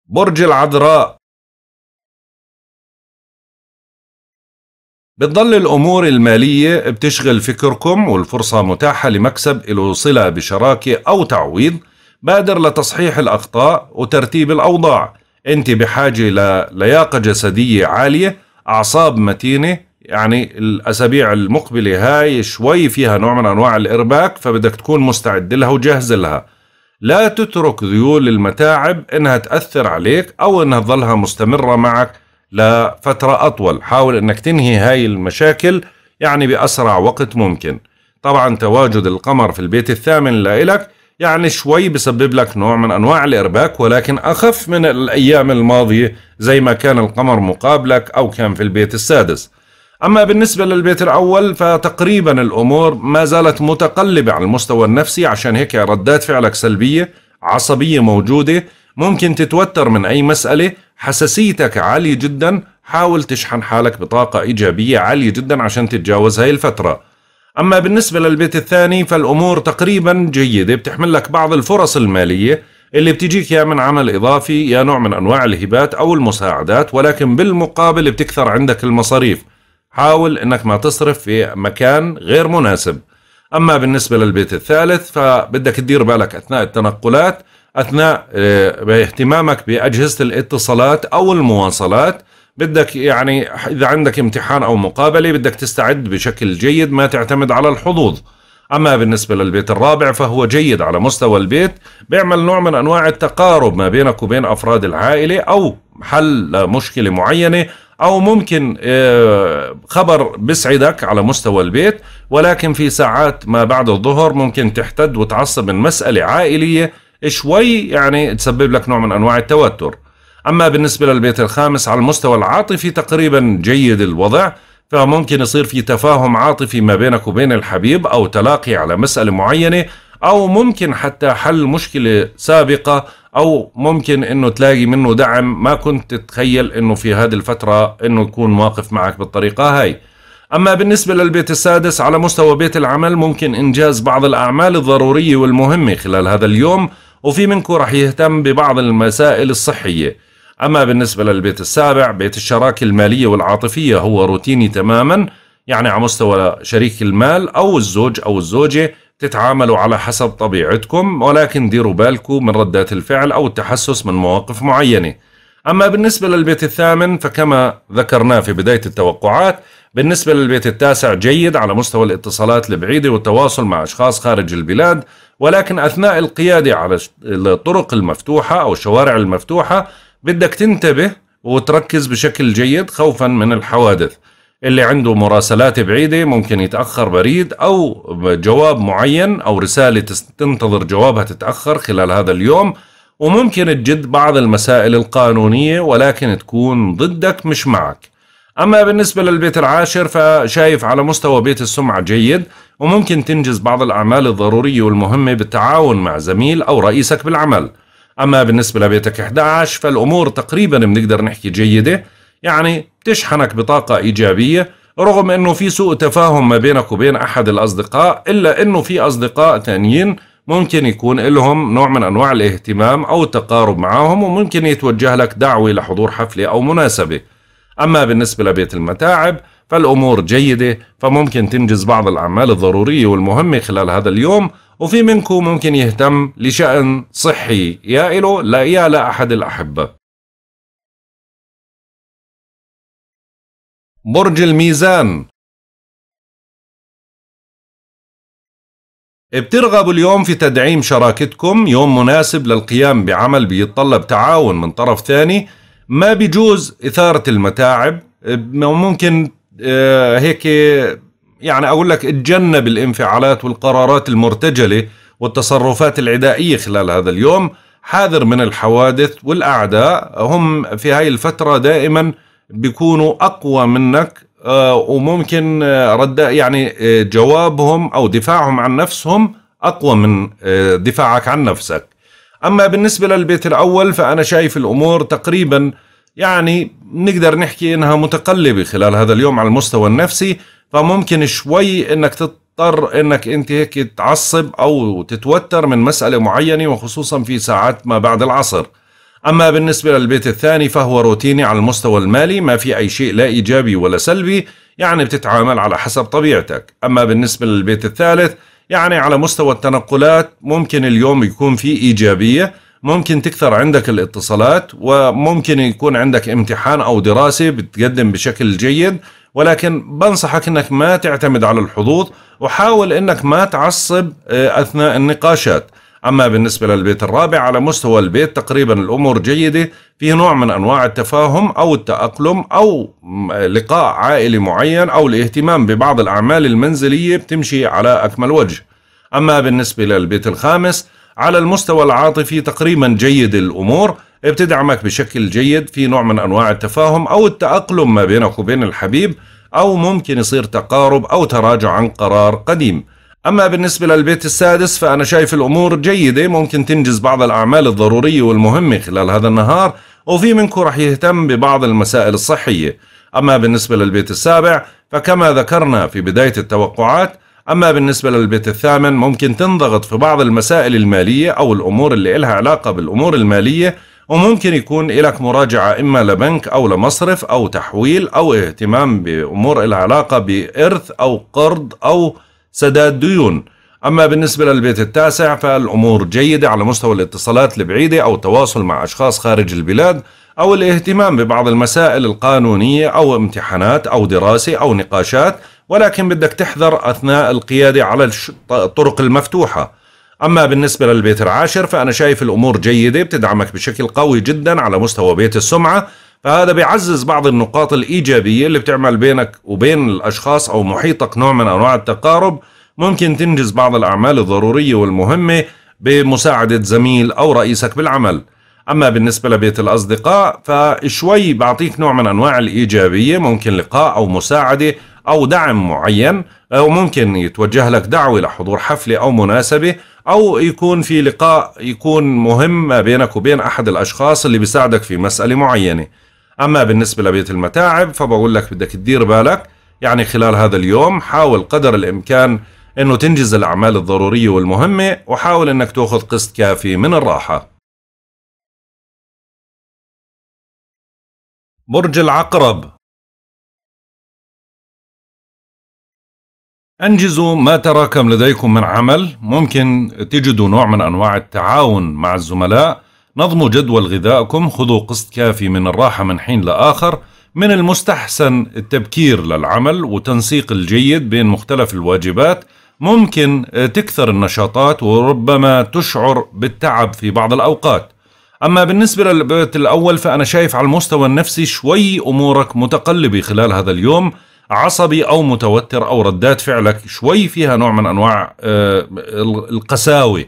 برج العذراء بتضل الأمور المالية بتشغل فكركم والفرصة متاحة لمكسب له صلة بشراكة أو تعويض بادر لتصحيح الأخطاء وترتيب الأوضاع أنت بحاجة للياقة جسدية عالية أعصاب متينة يعني الأسابيع المقبلة هاي شوي فيها نوع من أنواع الإرباك فبدك تكون مستعد لها وجاهز لها لا تترك ذيول المتاعب انها تأثر عليك او انها تظلها مستمرة معك لفترة اطول حاول انك تنهي هاي المشاكل يعني باسرع وقت ممكن طبعا تواجد القمر في البيت الثامن لإلك يعني شوي بسبب لك نوع من انواع الارباك ولكن اخف من الايام الماضيه زي ما كان القمر مقابلك او كان في البيت السادس أما بالنسبة للبيت الأول فتقريبا الأمور ما زالت متقلبة على المستوى النفسي عشان هيك ردات فعلك سلبية عصبية موجودة ممكن تتوتر من أي مسألة حساسيتك عالية جدا حاول تشحن حالك بطاقة إيجابية عالية جدا عشان تتجاوز هاي الفترة أما بالنسبة للبيت الثاني فالأمور تقريبا جيدة بتحمل لك بعض الفرص المالية اللي بتجيك يا من عمل إضافي يا نوع من أنواع الهبات أو المساعدات ولكن بالمقابل بتكثر عندك المصاريف حاول انك ما تصرف في مكان غير مناسب اما بالنسبه للبيت الثالث فبدك تدير بالك اثناء التنقلات اثناء آه، اهتمامك باجهزه الاتصالات او المواصلات بدك يعني اذا عندك امتحان او مقابله بدك تستعد بشكل جيد ما تعتمد على الحظوظ اما بالنسبه للبيت الرابع فهو جيد على مستوى البيت بيعمل نوع من انواع التقارب ما بينك وبين افراد العائله او حل مشكله معينه او ممكن آه، خبر بيسعدك على مستوى البيت ولكن في ساعات ما بعد الظهر ممكن تحتد وتعصب من مساله عائليه شوي يعني تسبب لك نوع من انواع التوتر اما بالنسبه للبيت الخامس على المستوى العاطفي تقريبا جيد الوضع فممكن يصير في تفاهم عاطفي ما بينك وبين الحبيب او تلاقي على مساله معينه او ممكن حتى حل مشكله سابقه او ممكن انه تلاقي منه دعم ما كنت تتخيل انه في هذه الفتره انه يكون واقف معك بالطريقه هاي اما بالنسبه للبيت السادس على مستوى بيت العمل ممكن انجاز بعض الاعمال الضروريه والمهمه خلال هذا اليوم وفي منكم راح يهتم ببعض المسائل الصحيه اما بالنسبه للبيت السابع بيت الشراكه الماليه والعاطفيه هو روتيني تماما يعني على مستوى شريك المال او الزوج او الزوجه تتعاملوا على حسب طبيعتكم ولكن ديروا بالكم من ردات الفعل أو التحسس من مواقف معينة أما بالنسبة للبيت الثامن فكما ذكرنا في بداية التوقعات بالنسبة للبيت التاسع جيد على مستوى الاتصالات البعيدة والتواصل مع أشخاص خارج البلاد ولكن أثناء القيادة على الطرق المفتوحة أو الشوارع المفتوحة بدك تنتبه وتركز بشكل جيد خوفا من الحوادث اللي عنده مراسلات بعيدة ممكن يتأخر بريد أو جواب معين أو رسالة تنتظر جوابها تتأخر خلال هذا اليوم وممكن تجد بعض المسائل القانونية ولكن تكون ضدك مش معك أما بالنسبة للبيت العاشر فشايف على مستوى بيت السمعة جيد وممكن تنجز بعض الأعمال الضرورية والمهمة بالتعاون مع زميل أو رئيسك بالعمل أما بالنسبة لبيتك 11 فالأمور تقريبا بنقدر نحكي جيدة يعني تشحنك بطاقة إيجابية رغم أنه في سوء تفاهم ما بينك وبين أحد الأصدقاء إلا أنه في أصدقاء تانيين ممكن يكون لهم نوع من أنواع الاهتمام أو التقارب معهم وممكن يتوجه لك دعوة لحضور حفلة أو مناسبة أما بالنسبة لبيت المتاعب فالأمور جيدة فممكن تنجز بعض الأعمال الضرورية والمهمة خلال هذا اليوم وفي منكم ممكن يهتم لشأن صحي يا إله لا يا لأحد الأحبة برج الميزان بترغبوا اليوم في تدعيم شراكتكم يوم مناسب للقيام بعمل بيتطلب تعاون من طرف ثاني ما بيجوز إثارة المتاعب ممكن آه، هيك يعني أقول لك اتجنب الانفعالات والقرارات المرتجلة والتصرفات العدائية خلال هذا اليوم حاذر من الحوادث والأعداء هم في هاي الفترة دائماً بيكونوا اقوى منك آه، وممكن آه، رد يعني آه، جوابهم او دفاعهم عن نفسهم اقوى من دفاعك عن نفسك اما بالنسبه للبيت الاول فانا شايف الامور تقريبا يعني نقدر نحكي انها متقلبه خلال هذا اليوم على المستوى النفسي فممكن شوي انك تضطر انك انت هيك تعصب او تتوتر من مساله معينه وخصوصا في ساعات ما بعد العصر أما بالنسبة للبيت الثاني فهو روتيني على المستوى المالي ما في أي شيء لا إيجابي ولا سلبي يعني بتتعامل على حسب طبيعتك أما بالنسبة للبيت الثالث يعني على مستوى التنقلات ممكن اليوم يكون في إيجابية ممكن تكثر عندك الاتصالات وممكن يكون عندك امتحان أو دراسة بتقدم بشكل جيد ولكن بنصحك انك ما تعتمد على الحظوظ وحاول انك ما تعصب آه، اثناء النقاشات أما بالنسبة للبيت الرابع على مستوى البيت تقريبا الأمور جيدة فيه نوع من أنواع التفاهم أو التأقلم أو لقاء عائلي معين أو الاهتمام ببعض الأعمال المنزلية بتمشي على أكمل وجه أما بالنسبة للبيت الخامس على المستوى العاطفي تقريبا جيد الأمور بتدعمك بشكل جيد في نوع من أنواع التفاهم أو التأقلم ما بينك وبين الحبيب أو ممكن يصير تقارب أو تراجع عن قرار قديم أما بالنسبة للبيت السادس فأنا شايف الأمور جيدة ممكن تنجز بعض الأعمال الضرورية والمهمة خلال هذا النهار وفي منكم رح يهتم ببعض المسائل الصحية أما بالنسبة للبيت السابع فكما ذكرنا في بداية التوقعات أما بالنسبة للبيت الثامن ممكن تنضغط في بعض المسائل المالية أو الأمور اللي إلها علاقة بالأمور المالية وممكن يكون لك مراجعة إما لبنك أو لمصرف أو تحويل أو اهتمام بأمور العلاقة علاقة بإرث أو قرض أو سداد ديون أما بالنسبة للبيت التاسع فالأمور جيدة على مستوى الاتصالات البعيدة أو التواصل مع أشخاص خارج البلاد أو الاهتمام ببعض المسائل القانونية أو امتحانات أو دراسة أو نقاشات ولكن بدك تحذر أثناء القيادة على الطرق المفتوحة أما بالنسبة للبيت العاشر فأنا شايف الأمور جيدة بتدعمك بشكل قوي جدا على مستوى بيت السمعة فهذا بيعزز بعض النقاط الإيجابية اللي بتعمل بينك وبين الأشخاص أو محيطك نوع من أنواع التقارب ممكن تنجز بعض الأعمال الضرورية والمهمة بمساعدة زميل أو رئيسك بالعمل أما بالنسبة لبيت الأصدقاء فشوي بعطيك نوع من أنواع الإيجابية ممكن لقاء أو مساعدة أو دعم معين أو ممكن يتوجه لك دعوة لحضور حفلة أو مناسبة أو يكون في لقاء يكون مهم بينك وبين أحد الأشخاص اللي بيساعدك في مسألة معينة أما بالنسبة لبيت المتاعب فبقول لك بدك تدير بالك يعني خلال هذا اليوم حاول قدر الإمكان أنه تنجز الأعمال الضرورية والمهمة وحاول أنك تأخذ قسط كافي من الراحة برج العقرب أنجزوا ما تراكم لديكم من عمل ممكن تجدوا نوع من أنواع التعاون مع الزملاء نظموا جدول غذائكم خذوا قسط كافي من الراحة من حين لآخر من المستحسن التبكير للعمل وتنسيق الجيد بين مختلف الواجبات ممكن آه، تكثر النشاطات وربما تشعر بالتعب في بعض الأوقات أما بالنسبة للبيت الأول فأنا شايف على المستوى النفسي شوي أمورك متقلبة خلال هذا اليوم عصبي أو متوتر أو ردات فعلك شوي فيها نوع من أنواع آه، القساوة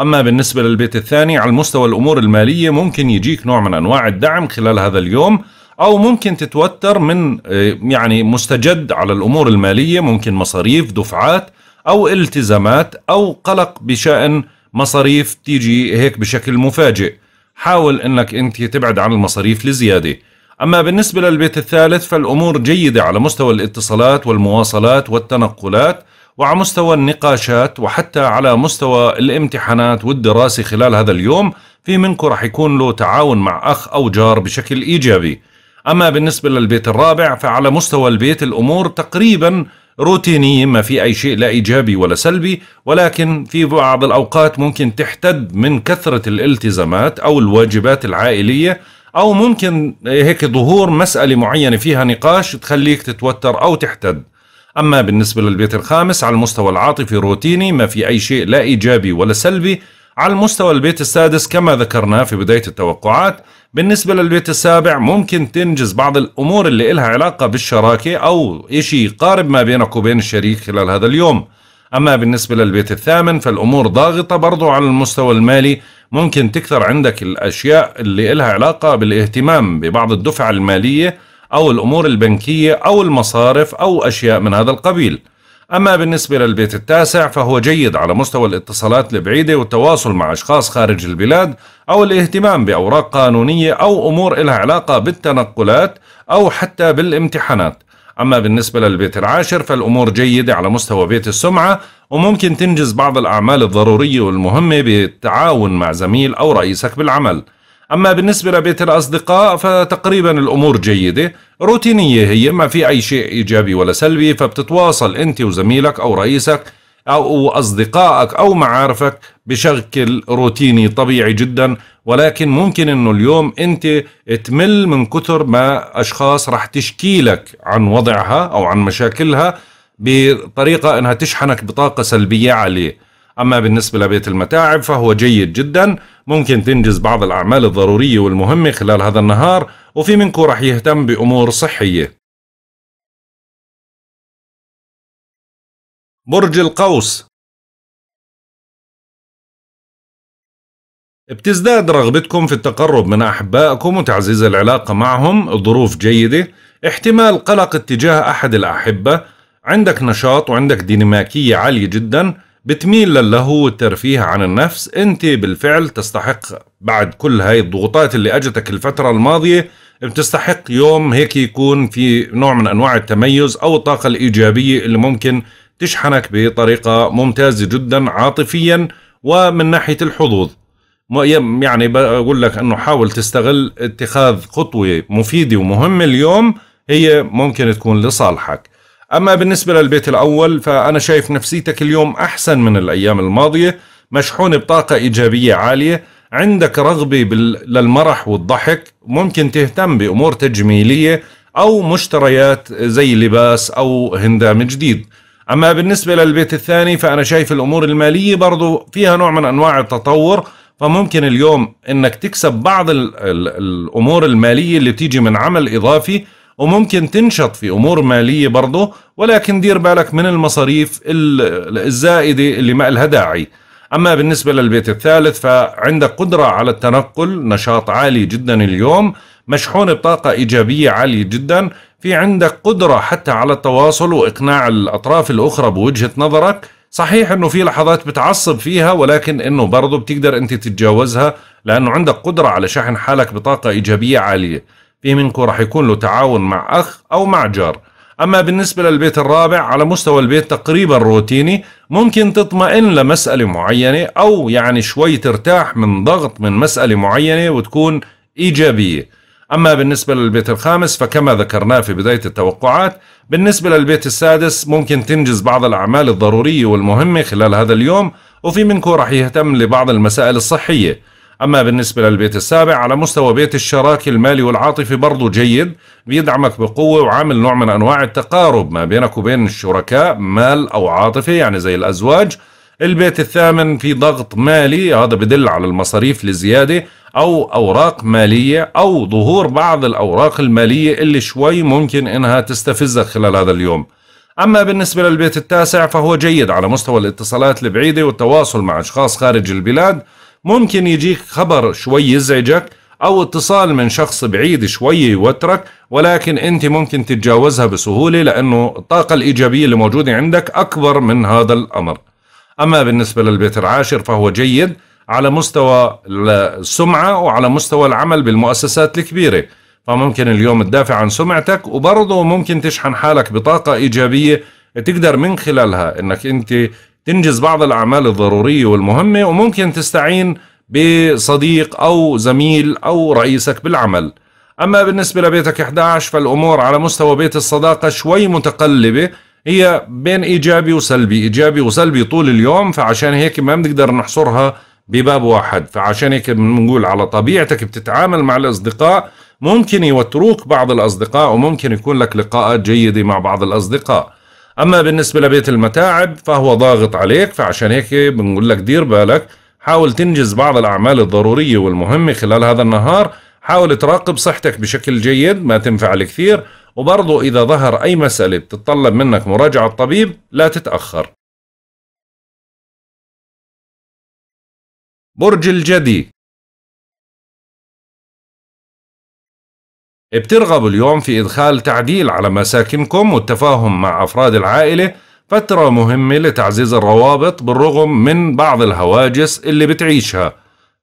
أما بالنسبة للبيت الثاني على مستوى الأمور المالية ممكن يجيك نوع من أنواع الدعم خلال هذا اليوم أو ممكن تتوتر من آه، يعني مستجد على الأمور المالية ممكن مصاريف دفعات أو التزامات أو قلق بشأن مصاريف تيجي هيك بشكل مفاجئ حاول أنك أنت تبعد عن المصاريف لزيادة أما بالنسبة للبيت الثالث فالأمور جيدة على مستوى الاتصالات والمواصلات والتنقلات وعلى مستوى النقاشات وحتى على مستوى الامتحانات والدراسة خلال هذا اليوم في منكم رح يكون له تعاون مع أخ أو جار بشكل إيجابي أما بالنسبة للبيت الرابع فعلى مستوى البيت الأمور تقريبا روتينية ما في أي شيء لا إيجابي ولا سلبي ولكن في بعض الأوقات ممكن تحتد من كثرة الالتزامات أو الواجبات العائلية أو ممكن هيك ظهور مسألة معينة فيها نقاش تخليك تتوتر أو تحتد أما بالنسبة للبيت الخامس على المستوى العاطفي روتيني ما في أي شيء لا إيجابي ولا سلبي على المستوى البيت السادس كما ذكرنا في بداية التوقعات بالنسبة للبيت السابع ممكن تنجز بعض الأمور اللي إلها علاقة بالشراكة أو إشي قارب ما بينك وبين الشريك خلال هذا اليوم أما بالنسبة للبيت الثامن فالأمور ضاغطة برضو على المستوى المالي ممكن تكثر عندك الأشياء اللي إلها علاقة بالاهتمام ببعض الدفعة المالية أو الأمور البنكية أو المصارف أو أشياء من هذا القبيل أما بالنسبة للبيت التاسع فهو جيد على مستوى الاتصالات البعيدة والتواصل مع أشخاص خارج البلاد أو الاهتمام بأوراق قانونية أو أمور لها علاقة بالتنقلات أو حتى بالامتحانات أما بالنسبة للبيت العاشر فالأمور جيدة على مستوى بيت السمعة وممكن تنجز بعض الأعمال الضرورية والمهمة بالتعاون مع زميل أو رئيسك بالعمل أما بالنسبة لبيت الأصدقاء فتقريبا الأمور جيدة روتينية هي ما في أي شيء إيجابي ولا سلبي فبتتواصل أنت وزميلك أو رئيسك أو أصدقائك أو معارفك بشكل روتيني طبيعي جدا ولكن ممكن أنه اليوم أنت تمل من كثر ما أشخاص رح تشكي لك عن وضعها أو عن مشاكلها بطريقة أنها تشحنك بطاقة سلبية عليه أما بالنسبة لبيت المتاعب فهو جيد جدا ممكن تنجز بعض الأعمال الضرورية والمهمة خلال هذا النهار وفي منكم رح يهتم بأمور صحية برج القوس بتزداد رغبتكم في التقرب من أحبائكم وتعزيز العلاقة معهم الظروف جيدة احتمال قلق اتجاه أحد الأحبة عندك نشاط وعندك ديناميكية عالية جدا بتميل للهو والترفيه عن النفس انت بالفعل تستحق بعد كل هاي الضغوطات اللي اجتك الفترة الماضية بتستحق يوم هيك يكون في نوع من انواع التميز او الطاقة الايجابية اللي ممكن تشحنك بطريقة ممتازة جدا عاطفيا ومن ناحية الحظوظ يعني بقول لك انه حاول تستغل اتخاذ خطوة مفيدة ومهمة اليوم هي ممكن تكون لصالحك أما بالنسبة للبيت الأول فأنا شايف نفسيتك اليوم أحسن من الأيام الماضية مشحون بطاقة إيجابية عالية عندك رغبة للمرح والضحك ممكن تهتم بأمور تجميلية أو مشتريات زي لباس أو هندام جديد أما بالنسبة للبيت الثاني فأنا شايف الأمور المالية برضو فيها نوع من أنواع التطور فممكن اليوم انك تكسب بعض الامور الماليه اللي بتيجي من عمل اضافي وممكن تنشط في امور ماليه برضه ولكن دير بالك من المصاريف الزائده اللي ما لها داعي اما بالنسبه للبيت الثالث فعندك قدره على التنقل نشاط عالي جدا اليوم مشحون بطاقه ايجابيه عاليه جدا في عندك قدره حتى على التواصل واقناع الاطراف الاخرى بوجهه نظرك صحيح انه في لحظات بتعصب فيها ولكن انه برضه بتقدر انت تتجاوزها لانه عندك قدره على شحن حالك بطاقه ايجابيه عاليه في منكم راح يكون له تعاون مع أخ أو مع جار أما بالنسبة للبيت الرابع على مستوى البيت تقريبا روتيني ممكن تطمئن لمسألة معينة أو يعني شوي ترتاح من ضغط من مسألة معينة وتكون إيجابية أما بالنسبة للبيت الخامس فكما ذكرناه في بداية التوقعات بالنسبة للبيت السادس ممكن تنجز بعض الأعمال الضرورية والمهمة خلال هذا اليوم وفي منكم راح يهتم لبعض المسائل الصحية أما بالنسبة للبيت السابع على مستوى بيت الشراكة المالي والعاطفي برضو جيد بيدعمك بقوة وعامل نوع من أنواع التقارب ما بينك وبين الشركاء مال أو عاطفي يعني زي الأزواج البيت الثامن في ضغط مالي هذا بدل على المصاريف لزيادة أو أوراق مالية أو ظهور بعض الأوراق المالية اللي شوي ممكن إنها تستفزك خلال هذا اليوم أما بالنسبة للبيت التاسع فهو جيد على مستوى الاتصالات البعيدة والتواصل مع أشخاص خارج البلاد ممكن يجيك خبر شوي يزعجك أو اتصال من شخص بعيد شوي يوترك ولكن أنت ممكن تتجاوزها بسهولة لأنه الطاقة الإيجابية اللي موجودة عندك أكبر من هذا الأمر أما بالنسبة للبيت العاشر فهو جيد على مستوى السمعة وعلى مستوى العمل بالمؤسسات الكبيرة فممكن اليوم تدافع عن سمعتك وبرضه ممكن تشحن حالك بطاقة إيجابية تقدر من خلالها انك انت تنجز بعض الأعمال الضرورية والمهمة وممكن تستعين بصديق أو زميل أو رئيسك بالعمل أما بالنسبة لبيتك 11 فالأمور على مستوى بيت الصداقة شوي متقلبة هي بين إيجابي وسلبي إيجابي وسلبي طول اليوم فعشان هيك ما بنقدر نحصرها بباب واحد فعشان هيك بنقول على طبيعتك بتتعامل مع الأصدقاء ممكن يوتروك بعض الأصدقاء وممكن يكون لك لقاءات جيدة مع بعض الأصدقاء أما بالنسبة لبيت المتاعب فهو ضاغط عليك فعشان هيك بنقول لك دير بالك حاول تنجز بعض الأعمال الضرورية والمهمة خلال هذا النهار حاول تراقب صحتك بشكل جيد ما تنفع الكثير وبرضو إذا ظهر أي مسألة بتتطلب منك مراجعة طبيب لا تتأخر برج الجدي بترغبوا اليوم في إدخال تعديل على مساكنكم والتفاهم مع أفراد العائلة فترة مهمة لتعزيز الروابط بالرغم من بعض الهواجس اللي بتعيشها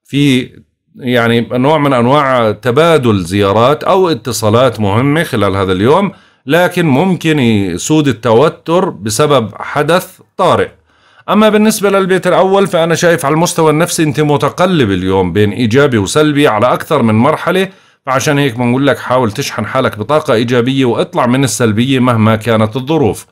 في يعني نوع من أنواع تبادل زيارات أو اتصالات مهمة خلال هذا اليوم لكن ممكن يسود التوتر بسبب حدث طارئ أما بالنسبة للبيت الأول فأنا شايف على المستوى النفسي أنت متقلب اليوم بين إيجابي وسلبي على أكثر من مرحلة فعشان هيك بنقول لك حاول تشحن حالك بطاقة إيجابية وإطلع من السلبية مهما كانت الظروف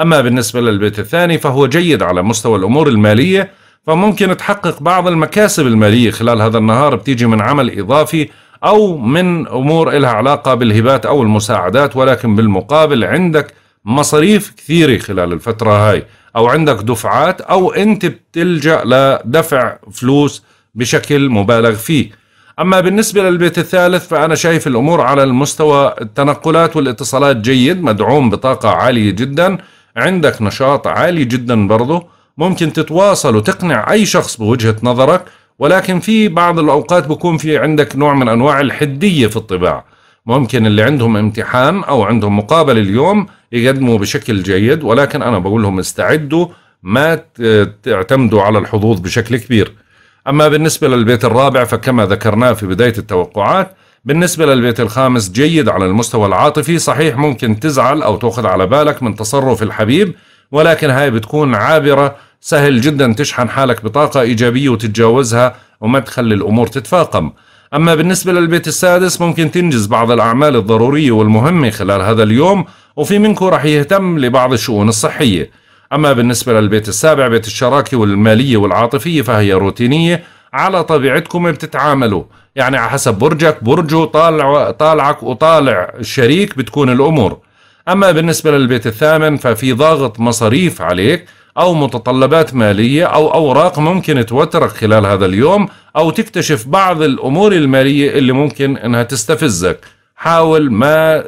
أما بالنسبة للبيت الثاني فهو جيد على مستوى الأمور المالية فممكن تحقق بعض المكاسب المالية خلال هذا النهار بتيجي من عمل إضافي أو من أمور إلها علاقة بالهبات أو المساعدات ولكن بالمقابل عندك مصاريف كثيرة خلال الفترة هاي أو عندك دفعات أو أنت بتلجأ لدفع فلوس بشكل مبالغ فيه أما بالنسبة للبيت الثالث فأنا شايف الأمور على المستوى التنقلات والاتصالات جيد مدعوم بطاقة عالية جدا عندك نشاط عالي جدا برضه ممكن تتواصل وتقنع أي شخص بوجهة نظرك ولكن في بعض الأوقات بكون في عندك نوع من أنواع الحدية في الطباع ممكن اللي عندهم امتحان أو عندهم مقابلة اليوم يقدموا بشكل جيد ولكن أنا بقول لهم استعدوا ما تعتمدوا على الحظوظ بشكل كبير أما بالنسبة للبيت الرابع فكما ذكرناه في بداية التوقعات بالنسبة للبيت الخامس جيد على المستوى العاطفي صحيح ممكن تزعل أو تأخذ على بالك من تصرف الحبيب ولكن هاي بتكون عابرة سهل جدا تشحن حالك بطاقة إيجابية وتتجاوزها وما تخلي الأمور تتفاقم أما بالنسبة للبيت السادس ممكن تنجز بعض الأعمال الضرورية والمهمة خلال هذا اليوم وفي منكم رح يهتم لبعض الشؤون الصحية أما بالنسبة للبيت السابع بيت الشراكة والمالية والعاطفية فهي روتينية على طبيعتكم بتتعاملوا يعني على حسب برجك برجه طالع طالعك وطالع الشريك بتكون الأمور أما بالنسبة للبيت الثامن ففي ضغط مصاريف عليك أو متطلبات مالية أو أوراق ممكن توترك خلال هذا اليوم أو تكتشف بعض الأمور المالية اللي ممكن أنها تستفزك حاول ما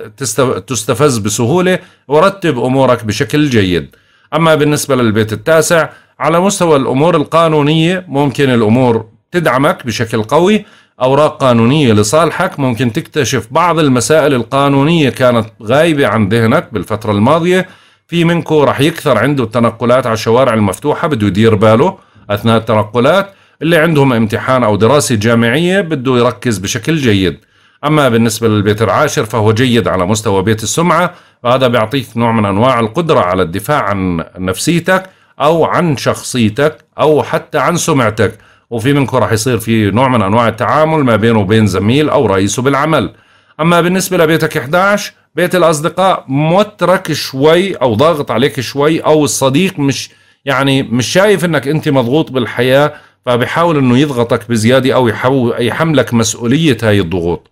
تستفز بسهولة ورتب أمورك بشكل جيد أما بالنسبة للبيت التاسع على مستوى الأمور القانونية ممكن الأمور تدعمك بشكل قوي أوراق قانونية لصالحك ممكن تكتشف بعض المسائل القانونية كانت غايبة عن ذهنك بالفترة الماضية في منكو رح يكثر عنده التنقلات على الشوارع المفتوحة بده يدير باله أثناء التنقلات اللي عندهم امتحان أو دراسة جامعية بده يركز بشكل جيد أما بالنسبة للبيت العاشر فهو جيد على مستوى بيت السمعة فهذا بيعطيك نوع من أنواع القدرة على الدفاع عن نفسيتك أو عن شخصيتك أو حتى عن سمعتك وفي منكم راح يصير في نوع من أنواع التعامل ما بينه وبين زميل أو رئيسه بالعمل أما بالنسبة لبيتك 11 بيت الأصدقاء مترك شوي أو ضاغط عليك شوي أو الصديق مش يعني مش شايف أنك أنت مضغوط بالحياة فبيحاول أنه يضغطك بزيادة أو يحملك مسؤولية هاي الضغوط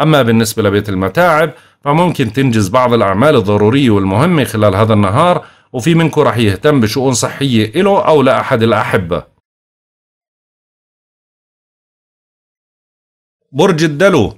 أما بالنسبة لبيت المتاعب فممكن تنجز بعض الأعمال الضرورية والمهمة خلال هذا النهار وفي منكم رح يهتم بشؤون صحية إله أو لأحد الأحبة برج الدلو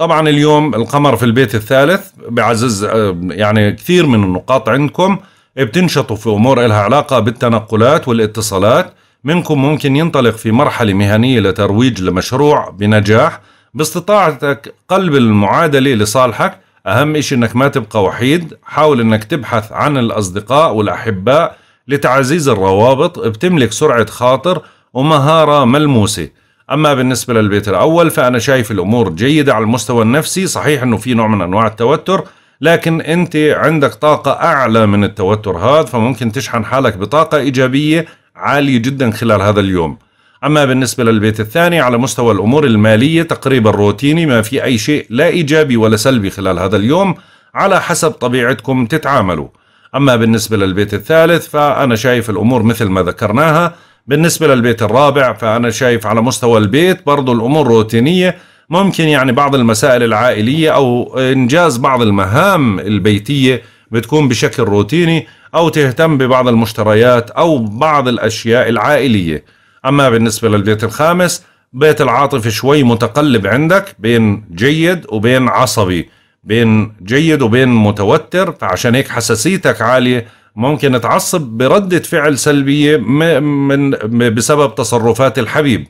طبعا اليوم القمر في البيت الثالث بعزز آه، يعني كثير من النقاط عندكم بتنشطوا في أمور إلها علاقة بالتنقلات والاتصالات منكم ممكن ينطلق في مرحلة مهنية لترويج لمشروع بنجاح باستطاعتك قلب المعادلة لصالحك أهم إشي أنك ما تبقى وحيد حاول أنك تبحث عن الأصدقاء والأحباء لتعزيز الروابط بتملك سرعة خاطر ومهارة ملموسة أما بالنسبة للبيت الأول فأنا شايف الأمور جيدة على المستوى النفسي صحيح أنه في نوع من أنواع التوتر لكن أنت عندك طاقة أعلى من التوتر هذا فممكن تشحن حالك بطاقة إيجابية عالي جدا خلال هذا اليوم أما بالنسبة للبيت الثاني على مستوى الأمور المالية تقريبا روتيني ما في أي شيء لا إيجابي ولا سلبي خلال هذا اليوم على حسب طبيعتكم تتعاملوا أما بالنسبة للبيت الثالث فأنا شايف الأمور مثل ما ذكرناها بالنسبة للبيت الرابع فأنا شايف على مستوى البيت برضو الأمور روتينية ممكن يعني بعض المسائل العائلية أو إنجاز بعض المهام البيتية بتكون بشكل روتيني أو تهتم ببعض المشتريات أو بعض الأشياء العائلية أما بالنسبة للبيت الخامس بيت العاطفة شوي متقلب عندك بين جيد وبين عصبي بين جيد وبين متوتر فعشان هيك حساسيتك عالية ممكن تعصب بردة فعل سلبية من بسبب تصرفات الحبيب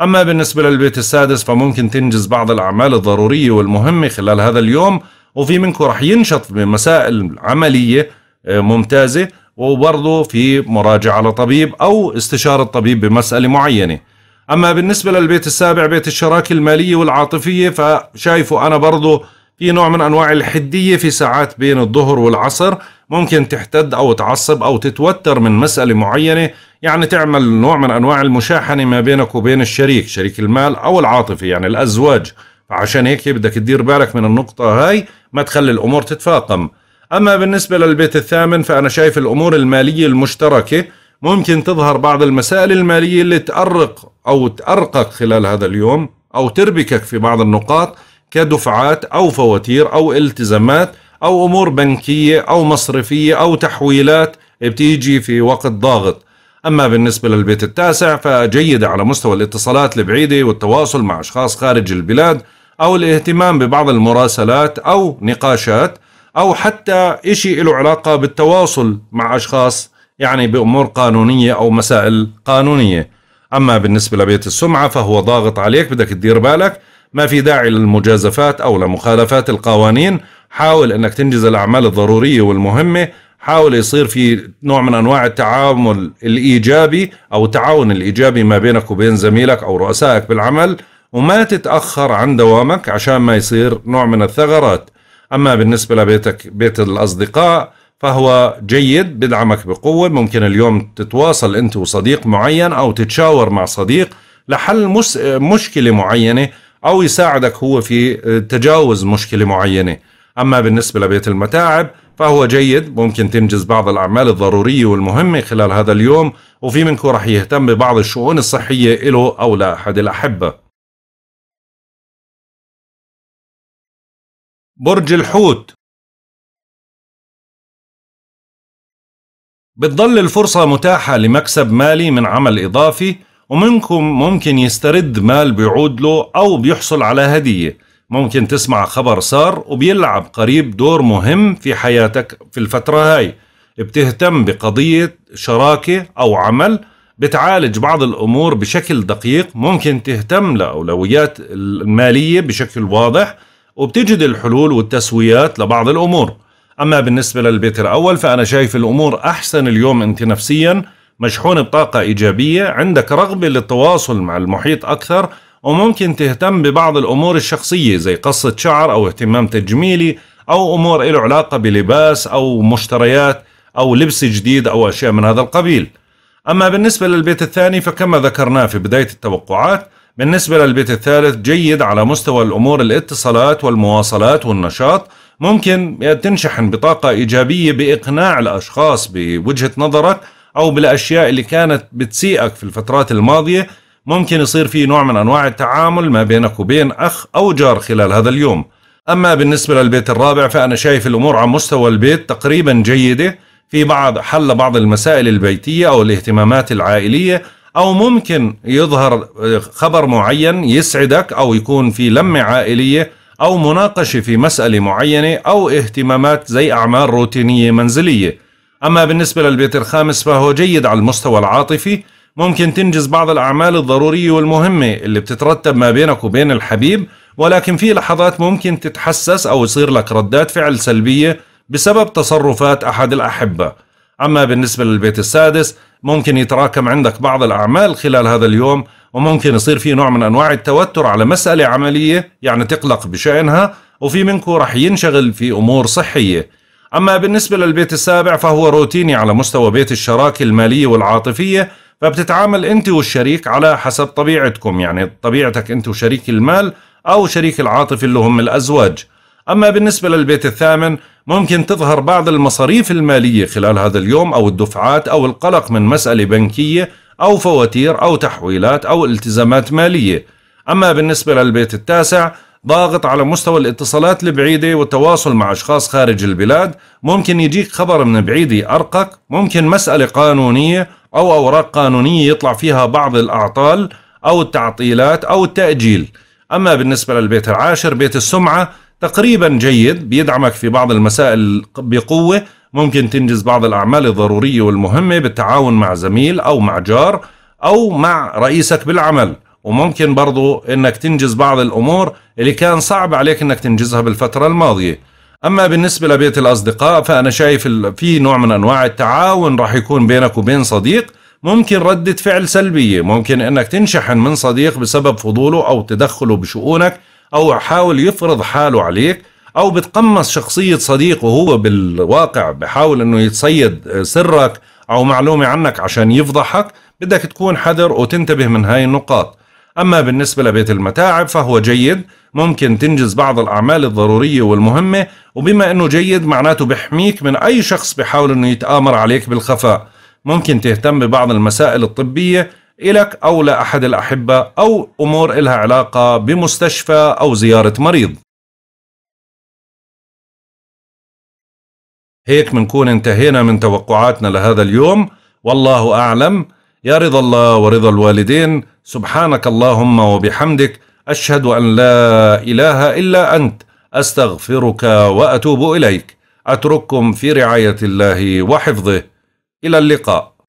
أما بالنسبة للبيت السادس فممكن تنجز بعض الأعمال الضرورية والمهمة خلال هذا اليوم وفي منكم رح ينشط بمسائل عملية آه، ممتازة وبرضه في مراجعة لطبيب أو استشارة طبيب بمسألة معينة أما بالنسبة للبيت السابع بيت الشراكة المالية والعاطفية فشايفه أنا برضه في نوع من أنواع الحدية في ساعات بين الظهر والعصر ممكن تحتد أو تعصب أو تتوتر من مسألة معينة يعني تعمل نوع من أنواع المشاحنة ما بينك وبين الشريك شريك المال أو العاطفي يعني الأزواج فعشان هيك بدك تدير بالك من النقطة هاي ما تخلي الأمور تتفاقم أما بالنسبة للبيت الثامن فأنا شايف الأمور المالية المشتركة ممكن تظهر بعض المسائل المالية اللي تأرق أو تأرقك خلال هذا اليوم أو تربكك في بعض النقاط كدفعات أو فواتير أو التزامات أو أمور بنكية أو مصرفية أو تحويلات بتيجي في وقت ضاغط أما بالنسبة للبيت التاسع فجيدة على مستوى الاتصالات البعيدة والتواصل مع أشخاص خارج البلاد أو الاهتمام ببعض المراسلات أو نقاشات أو حتى إشي له علاقة بالتواصل مع أشخاص يعني بأمور قانونية أو مسائل قانونية أما بالنسبة لبيت السمعة فهو ضاغط عليك بدك تدير بالك ما في داعي للمجازفات أو لمخالفات القوانين حاول أنك تنجز الأعمال الضرورية والمهمة حاول يصير في نوع من أنواع التعامل الإيجابي أو التعاون الإيجابي ما بينك وبين زميلك أو رؤسائك بالعمل وما تتأخر عن دوامك عشان ما يصير نوع من الثغرات أما بالنسبة لبيتك بيت الأصدقاء فهو جيد بدعمك بقوة ممكن اليوم تتواصل أنت وصديق معين أو تتشاور مع صديق لحل مس... مشكلة معينة أو يساعدك هو في آه، تجاوز مشكلة معينة أما بالنسبة لبيت المتاعب فهو جيد ممكن تنجز بعض الأعمال الضرورية والمهمة خلال هذا اليوم وفي منكم رح يهتم ببعض الشؤون الصحية له أو لأحد الأحبة برج الحوت بتضل الفرصة متاحة لمكسب مالي من عمل إضافي ومنكم ممكن يسترد مال بيعود له أو بيحصل على هدية ممكن تسمع خبر صار وبيلعب قريب دور مهم في حياتك في الفترة هاي بتهتم بقضية شراكة أو عمل بتعالج بعض الأمور بشكل دقيق ممكن تهتم لأولويات المالية بشكل واضح وبتجد الحلول والتسويات لبعض الأمور أما بالنسبة للبيت الأول فأنا شايف الأمور أحسن اليوم أنت نفسيا مشحون بطاقة إيجابية عندك رغبة للتواصل مع المحيط أكثر وممكن تهتم ببعض الأمور الشخصية زي قصة شعر أو اهتمام تجميلي أو أمور له علاقة بلباس أو مشتريات أو لبس جديد أو أشياء من هذا القبيل أما بالنسبة للبيت الثاني فكما ذكرناه في بداية التوقعات بالنسبة للبيت الثالث جيد على مستوى الأمور الاتصالات والمواصلات والنشاط ممكن تنشحن بطاقة إيجابية بإقناع الأشخاص بوجهة نظرك أو بالأشياء اللي كانت بتسيئك في الفترات الماضية ممكن يصير في نوع من أنواع التعامل ما بينك وبين أخ أو جار خلال هذا اليوم أما بالنسبة للبيت الرابع فأنا شايف الأمور على مستوى البيت تقريبا جيدة في بعض حل بعض المسائل البيتية أو الاهتمامات العائلية او ممكن يظهر خبر معين يسعدك او يكون في لمه عائليه او مناقشه في مساله معينه او اهتمامات زي اعمال روتينيه منزليه اما بالنسبه للبيت الخامس فهو جيد على المستوى العاطفي ممكن تنجز بعض الأعمال الضرورية والمهمة اللي بتترتب ما بينك وبين الحبيب ولكن في لحظات ممكن تتحسس أو يصير لك ردات فعل سلبية بسبب تصرفات أحد الأحبة أما بالنسبة للبيت السادس ممكن يتراكم عندك بعض الأعمال خلال هذا اليوم وممكن يصير في نوع من أنواع التوتر على مسألة عملية يعني تقلق بشأنها وفي منكم رح ينشغل في أمور صحية أما بالنسبة للبيت السابع فهو روتيني على مستوى بيت الشراكة المالية والعاطفية فبتتعامل أنت والشريك على حسب طبيعتكم يعني طبيعتك أنت وشريك المال أو شريك العاطفي اللي هم الأزواج أما بالنسبة للبيت الثامن ممكن تظهر بعض المصاريف المالية خلال هذا اليوم أو الدفعات أو القلق من مسألة بنكية أو فواتير أو تحويلات أو التزامات مالية أما بالنسبة للبيت التاسع ضاغط على مستوى الاتصالات البعيدة والتواصل مع أشخاص خارج البلاد ممكن يجيك خبر من بعيد أرقك ممكن مسألة قانونية أو أوراق قانونية يطلع فيها بعض الأعطال أو التعطيلات أو التأجيل أما بالنسبة للبيت العاشر بيت السمعة تقريبا جيد بيدعمك في بعض المسائل بقوة ممكن تنجز بعض الأعمال الضرورية والمهمة بالتعاون مع زميل أو مع جار أو مع رئيسك بالعمل وممكن برضو أنك تنجز بعض الأمور اللي كان صعب عليك أنك تنجزها بالفترة الماضية أما بالنسبة لبيت الأصدقاء فأنا شايف في نوع من أنواع التعاون راح يكون بينك وبين صديق ممكن ردة فعل سلبية ممكن أنك تنشحن من صديق بسبب فضوله أو تدخله بشؤونك او يحاول يفرض حاله عليك او بتقمص شخصيه صديق وهو بالواقع بحاول انه يتصيد آه، سرك او معلومه عنك عشان يفضحك بدك تكون حذر وتنتبه من هاي النقاط اما بالنسبه لبيت المتاعب فهو جيد ممكن تنجز بعض الاعمال الضروريه والمهمه وبما انه جيد معناته بحميك من اي شخص بحاول انه يتامر عليك بالخفاء ممكن تهتم ببعض المسائل الطبيه إلك أو لأحد الأحبة أو أمور إلها علاقة بمستشفى أو زيارة مريض هيك منكون انتهينا من توقعاتنا لهذا اليوم والله أعلم يا رضا الله ورضا الوالدين سبحانك اللهم وبحمدك أشهد أن لا إله إلا أنت أستغفرك وأتوب إليك أترككم في رعاية الله وحفظه إلى اللقاء